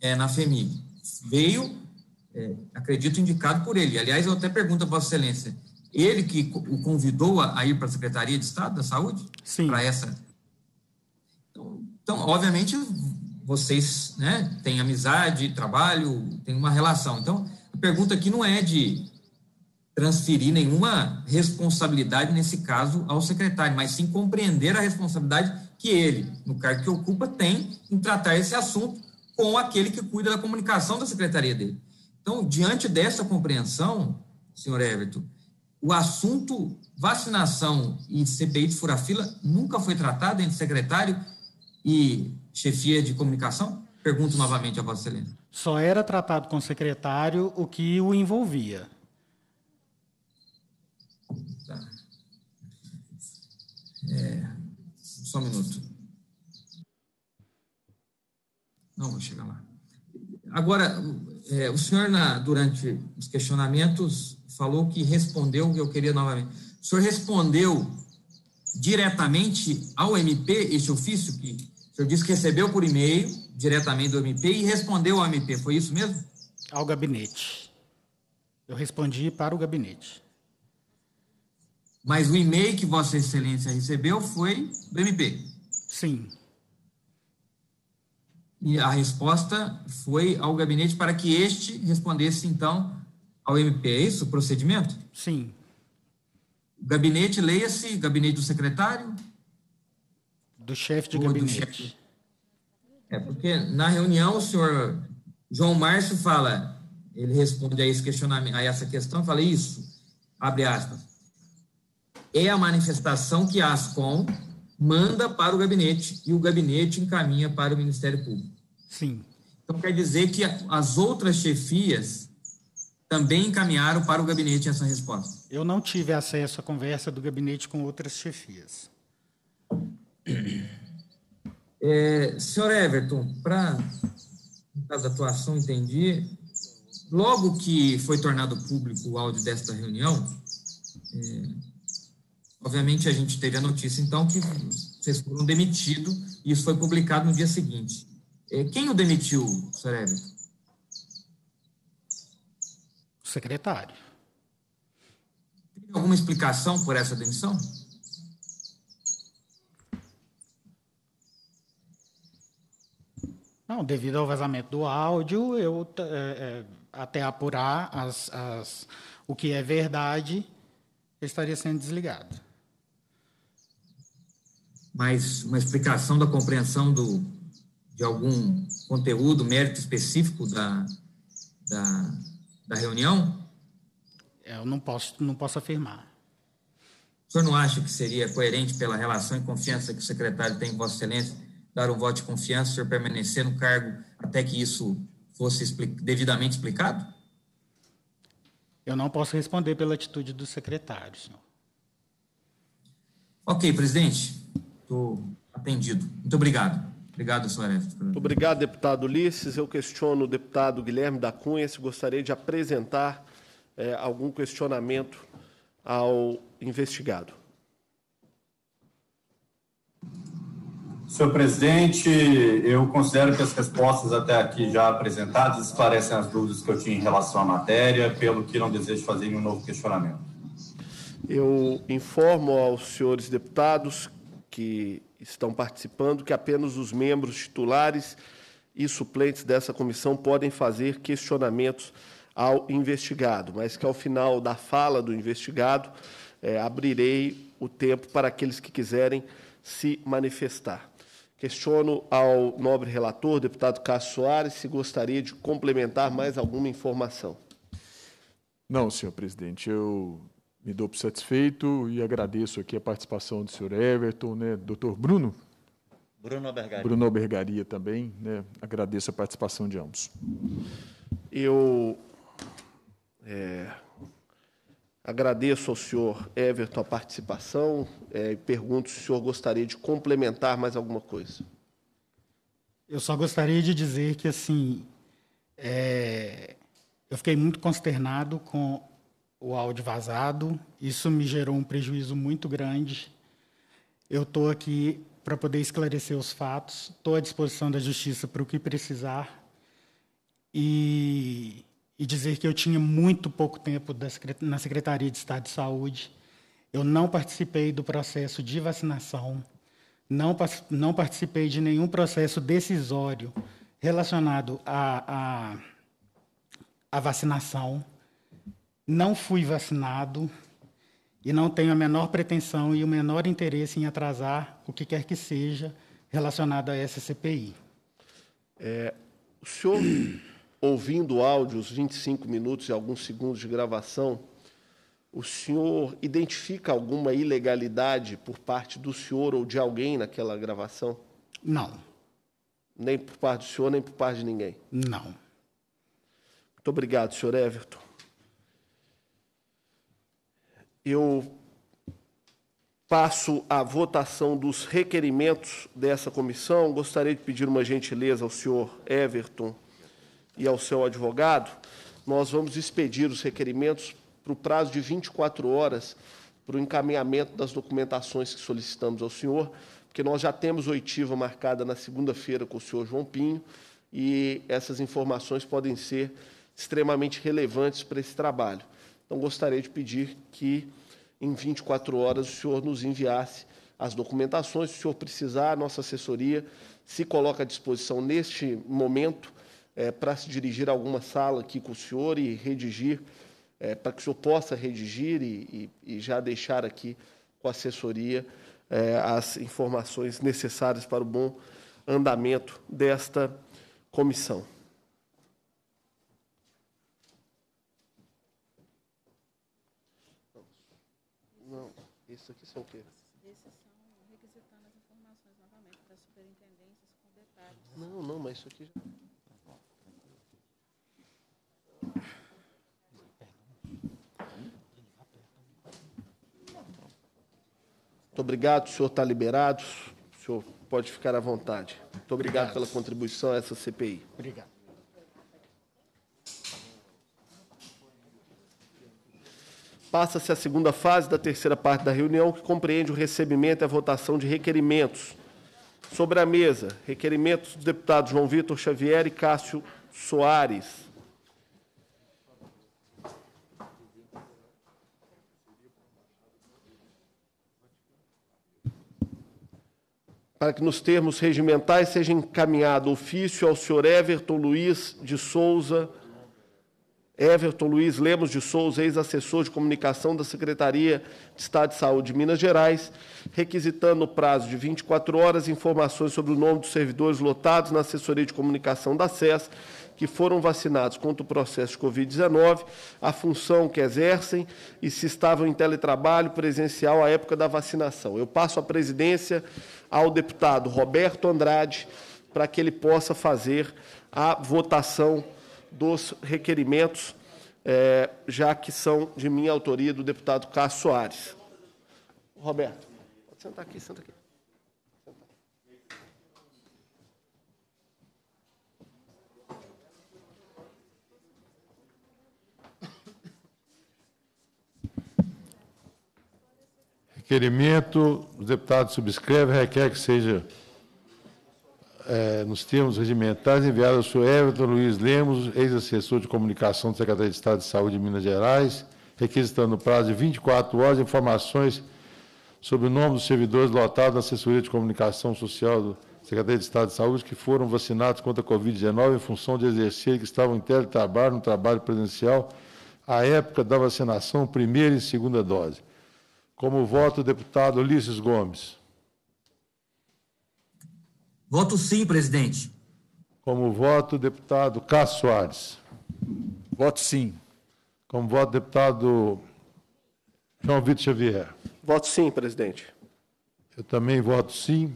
é, na FEMIG, veio, é, acredito, indicado por ele. Aliás, eu até pergunto a Vossa Excelência, ele que o convidou a, ir para a Secretaria de Estado da Saúde? Sim. Para essa. Então, então obviamente, vocês né, têm amizade, trabalho, têm uma relação. Então, a pergunta aqui não é de transferir nenhuma responsabilidade, nesse caso, ao secretário, mas sim compreender a responsabilidade que ele, no cargo que ocupa, tem em tratar esse assunto com aquele que cuida da comunicação da secretaria dele. Então, diante dessa compreensão, senhor Everton, o assunto vacinação e CPI de furafila nunca foi tratado entre secretário e chefia de comunicação? Pergunto novamente a Vossa Excelência. Só era tratado com secretário o que o envolvia. Tá. É, só um minuto. Não, vou chegar lá. Agora, é, o senhor, na, durante os questionamentos, falou que respondeu, que eu queria novamente. O senhor respondeu diretamente ao MP este ofício que eu disse que recebeu por e-mail diretamente do MP e respondeu ao MP, foi isso mesmo? Ao gabinete. Eu respondi para o gabinete. Mas o e-mail que Vossa Excelência recebeu foi do MP? Sim. E a resposta foi ao gabinete para que este respondesse, então, ao MP. É isso o procedimento? Sim. Gabinete, leia-se, gabinete do secretário? Do chefe de gabinete. É porque na reunião o senhor João Márcio fala, ele responde a esse questionamento, a essa questão, fala isso, abre aspas. É a manifestação que a Ascom manda para o gabinete e o gabinete encaminha para o Ministério Público. Sim. Então quer dizer que as outras chefias também encaminharam para o gabinete essa resposta. Eu não tive acesso à conversa do gabinete com outras chefias. É, senhor Everton, para da atuação, entendi. Logo que foi tornado público o áudio desta reunião, é, obviamente a gente teve a notícia, então, que vocês foram demitidos e isso foi publicado no dia seguinte. É, quem o demitiu, senhor Everton? O secretário. Tem alguma explicação por essa demissão? Não, devido ao vazamento do áudio, eu é, é, até apurar as, as, o que é verdade, eu estaria sendo desligado. Mas uma explicação da compreensão do, de algum conteúdo, mérito específico da, da, da reunião? É, eu não posso, não posso afirmar. O senhor não acha que seria coerente pela relação e confiança que o secretário tem em Vossa Excelência dar o voto de confiança, o senhor permanecer no cargo até que isso fosse explic devidamente explicado? Eu não posso responder pela atitude do secretário, senhor. Ok, presidente. Estou atendido. Muito obrigado. Obrigado, senhor Obrigado, deputado Ulisses. Eu questiono o deputado Guilherme da Cunha se gostaria de apresentar eh, algum questionamento ao investigado. Senhor presidente, eu considero que as respostas até aqui já apresentadas esclarecem as dúvidas que eu tinha em relação à matéria, pelo que não desejo fazer nenhum novo questionamento. Eu informo aos senhores deputados que estão participando que apenas os membros titulares e suplentes dessa comissão podem fazer questionamentos ao investigado, mas que ao final da fala do investigado é, abrirei o tempo para aqueles que quiserem se manifestar. Questiono ao nobre relator, deputado Cássio Soares, se gostaria de complementar mais alguma informação. Não, senhor presidente, eu me dou por satisfeito e agradeço aqui a participação do senhor Everton, né, doutor Bruno. Bruno Albergaria. Bruno Albergaria também, né, agradeço a participação de ambos. Eu é Agradeço ao senhor Everton a participação é, e pergunto se o senhor gostaria de complementar mais alguma coisa. Eu só gostaria de dizer que, assim, é, eu fiquei muito consternado com o áudio vazado. Isso me gerou um prejuízo muito grande. Eu estou aqui para poder esclarecer os fatos, estou à disposição da justiça para o que precisar. E e dizer que eu tinha muito pouco tempo na Secretaria de Estado de Saúde. Eu não participei do processo de vacinação, não, não participei de nenhum processo decisório relacionado à, a vacinação, não fui vacinado e não tenho a menor pretensão e o menor interesse em atrasar o que quer que seja relacionado a essa CPI. É, o senhor ouvindo áudios, 25 minutos e alguns segundos de gravação, o senhor identifica alguma ilegalidade por parte do senhor ou de alguém naquela gravação? Não. Nem por parte do senhor, nem por parte de ninguém? Não. Muito obrigado, senhor Everton. Eu passo a votação dos requerimentos dessa comissão. Gostaria de pedir uma gentileza ao senhor Everton e ao seu advogado, nós vamos expedir os requerimentos para o prazo de 24 horas para o encaminhamento das documentações que solicitamos ao senhor, porque nós já temos oitiva marcada na segunda-feira com o senhor João Pinho e essas informações podem ser extremamente relevantes para esse trabalho. Então, gostaria de pedir que, em 24 horas, o senhor nos enviasse as documentações. Se o senhor precisar, a nossa assessoria se coloca à disposição neste momento é, para se dirigir a alguma sala aqui com o senhor e redigir, é, para que o senhor possa redigir e, e, e já deixar aqui com a assessoria é, as informações necessárias para o bom andamento desta comissão. Não, isso aqui são o quê? Não, não, mas isso aqui já. Muito obrigado, o senhor está liberado. O senhor pode ficar à vontade. Muito obrigado, obrigado. pela contribuição a essa CPI. Obrigado. Passa-se a segunda fase da terceira parte da reunião, que compreende o recebimento e a votação de requerimentos. Sobre a mesa, requerimentos dos deputados João Vitor Xavier e Cássio Soares. para que nos termos regimentais seja encaminhado ofício ao senhor Everton Luiz de Souza, Everton Luiz Lemos de Souza, ex-assessor de comunicação da Secretaria de Estado de Saúde de Minas Gerais, requisitando o prazo de 24 horas informações sobre o nome dos servidores lotados na assessoria de comunicação da SES, que foram vacinados contra o processo de Covid-19, a função que exercem e se estavam em teletrabalho presencial à época da vacinação. Eu passo a presidência ao deputado Roberto Andrade para que ele possa fazer a votação dos requerimentos, eh, já que são de minha autoria do deputado Cássio Soares. Roberto, pode sentar aqui, senta aqui. Requerimento, os deputados subscrevem, requer que seja, é, nos termos regimentais, enviado ao senhor Everton Luiz Lemos, ex-assessor de comunicação do Secretaria de Estado de Saúde de Minas Gerais, requisitando no prazo de 24 horas informações sobre o nome dos servidores lotados na assessoria de comunicação social do Secretaria de Estado de Saúde que foram vacinados contra a Covid-19 em função de exercer que estavam em teletrabalho, no trabalho presencial, à época da vacinação, primeira e segunda dose. Como voto deputado Ulisses Gomes. Voto sim, presidente. Como voto deputado Cássio Soares. Voto sim. Como voto deputado João Vitor Xavier. Voto sim, presidente. Eu também voto sim.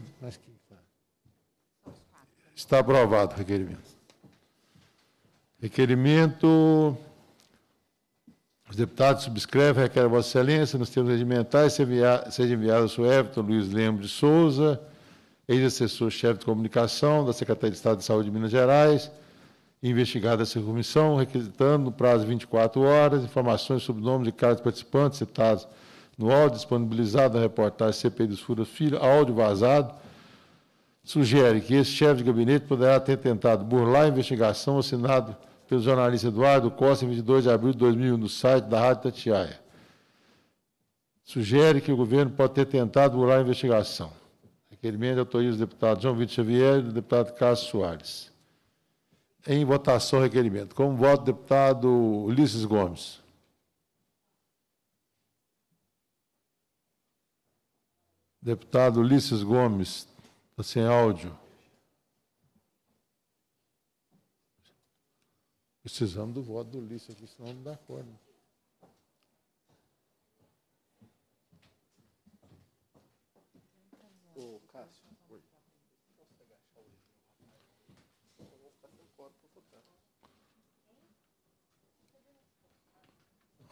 Está aprovado o requerimento. Requerimento os deputados subscrevem, requer Vossa Excelência, nos termos regimentais, seja enviado ao Sr. Everton Luiz Lembro de Souza, ex-assessor-chefe de comunicação da Secretaria de Estado de Saúde de Minas Gerais, investigado essa comissão, requisitando no prazo de 24 horas informações sobre o nome de cada participante citados no áudio disponibilizado na reportagem CPI dos Furos Filho, áudio vazado, sugere que esse chefe de gabinete poderá ter tentado burlar a investigação assinado pelo jornalista Eduardo Costa, em 22 de abril de 2001, no site da Rádio Tatiaia. Sugere que o governo pode ter tentado burlar a investigação. Requerimento autoriza o deputado João Vitor Xavier e o deputado Cássio Soares. Em votação, requerimento. Como voto, deputado Ulisses Gomes. Deputado Ulisses Gomes, está sem áudio. Precisamos do voto do Ulisses aqui, senão não dá corda. Ô, Cássio.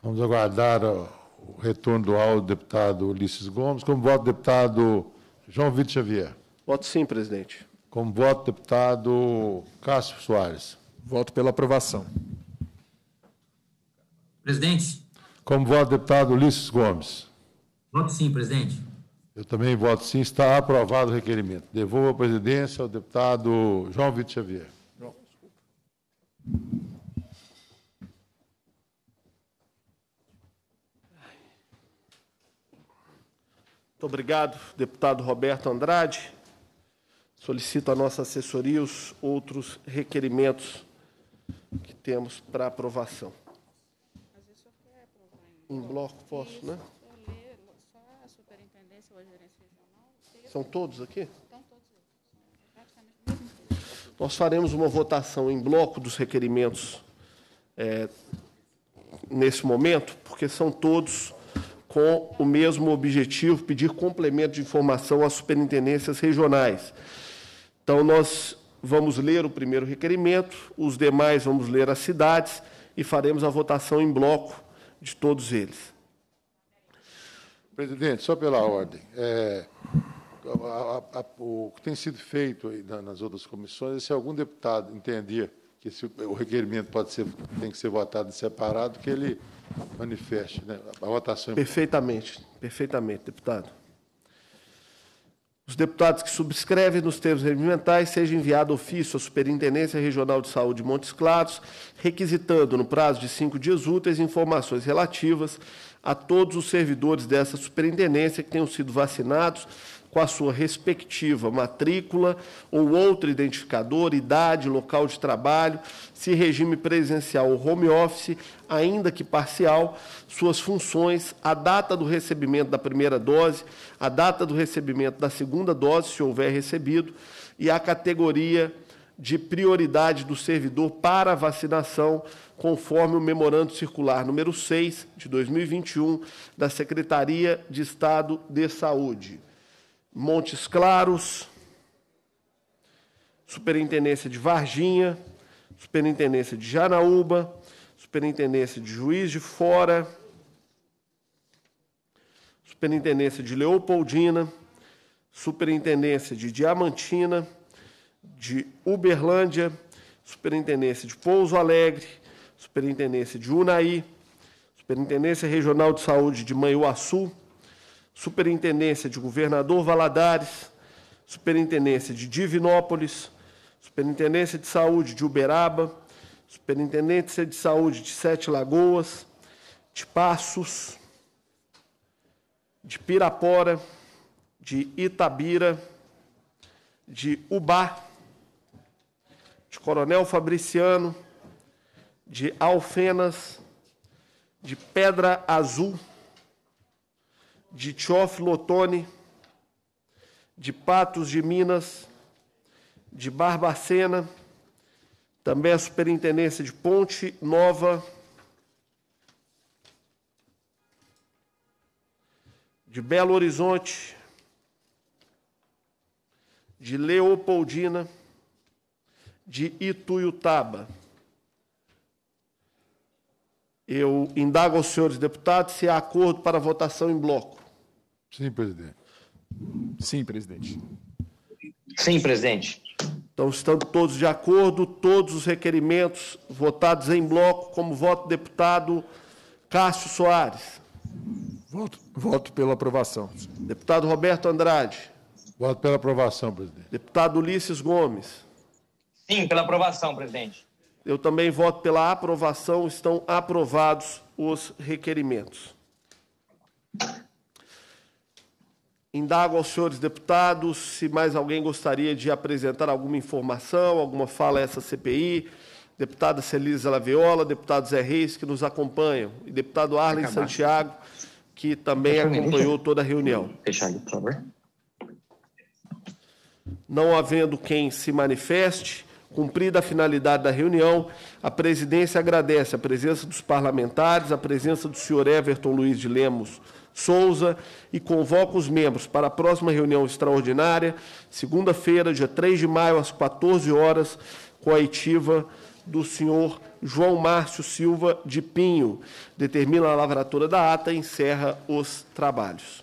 Vamos aguardar o retorno do do deputado Ulisses Gomes. Como voto, deputado João Vitor Xavier. Voto sim, presidente. Como voto, deputado Cássio Soares. Voto pela aprovação. Presidente. Como voto, deputado Ulisses Gomes. Voto sim, presidente. Eu também voto sim. Está aprovado o requerimento. Devolvo a presidência ao deputado João Vitor Xavier. João. Muito obrigado, deputado Roberto Andrade. Solicito à nossa assessoria os outros requerimentos que temos para aprovação. Em bloco, posso, né? São todos aqui? Nós faremos uma votação em bloco dos requerimentos é, nesse momento, porque são todos com o mesmo objetivo, pedir complemento de informação às superintendências regionais. Então, nós vamos ler o primeiro requerimento, os demais vamos ler as cidades e faremos a votação em bloco de todos eles. Presidente, só pela ordem. É, a, a, o que tem sido feito nas outras comissões, é se algum deputado entendia que esse, o requerimento pode ser, tem que ser votado separado, que ele manifeste né, a votação. Perfeitamente, perfeitamente, deputado. Os deputados que subscrevem nos termos regimentais seja enviado ofício à Superintendência Regional de Saúde de Montes Claros, requisitando, no prazo de cinco dias úteis, informações relativas a todos os servidores dessa superintendência que tenham sido vacinados com a sua respectiva matrícula ou outro identificador, idade, local de trabalho, se regime presencial ou home office, ainda que parcial, suas funções, a data do recebimento da primeira dose, a data do recebimento da segunda dose, se houver recebido, e a categoria de prioridade do servidor para a vacinação, conforme o memorando circular número 6 de 2021 da Secretaria de Estado de Saúde. Montes Claros, Superintendência de Varginha, Superintendência de Janaúba, Superintendência de Juiz de Fora, Superintendência de Leopoldina, Superintendência de Diamantina, de Uberlândia, Superintendência de Pouso Alegre, Superintendência de Unaí, Superintendência Regional de Saúde de Manhuaçu, Superintendência de Governador Valadares, Superintendência de Divinópolis, Superintendência de Saúde de Uberaba, Superintendência de Saúde de Sete Lagoas, de Passos, de Pirapora, de Itabira, de Ubá, de Coronel Fabriciano, de Alfenas, de Pedra Azul, de Teófilo de Patos de Minas, de Barbacena, também a Superintendência de Ponte Nova, de Belo Horizonte, de Leopoldina, de Ituiutaba. Eu indago aos senhores deputados se há acordo para votação em bloco. Sim, presidente. Sim, presidente. Sim, presidente. Então, estando todos de acordo, todos os requerimentos votados em bloco, como voto do deputado Cássio Soares. Voto. Voto pela aprovação. Deputado Roberto Andrade. Voto pela aprovação, presidente. Deputado Ulisses Gomes. Sim, pela aprovação, presidente. Eu também voto pela aprovação. Estão aprovados os requerimentos. Indago aos senhores deputados se mais alguém gostaria de apresentar alguma informação, alguma fala a essa CPI. Deputada Celisa Laviola, deputado Zé Reis, que nos acompanham, e deputado Arlen Santiago que também acompanhou toda a reunião. Não havendo quem se manifeste, cumprida a finalidade da reunião, a presidência agradece a presença dos parlamentares, a presença do senhor Everton Luiz de Lemos Souza e convoca os membros para a próxima reunião extraordinária, segunda-feira, dia 3 de maio, às 14 horas, com a etiva do senhor Everton. João Márcio Silva de Pinho. Determina a lavratura da ata e encerra os trabalhos.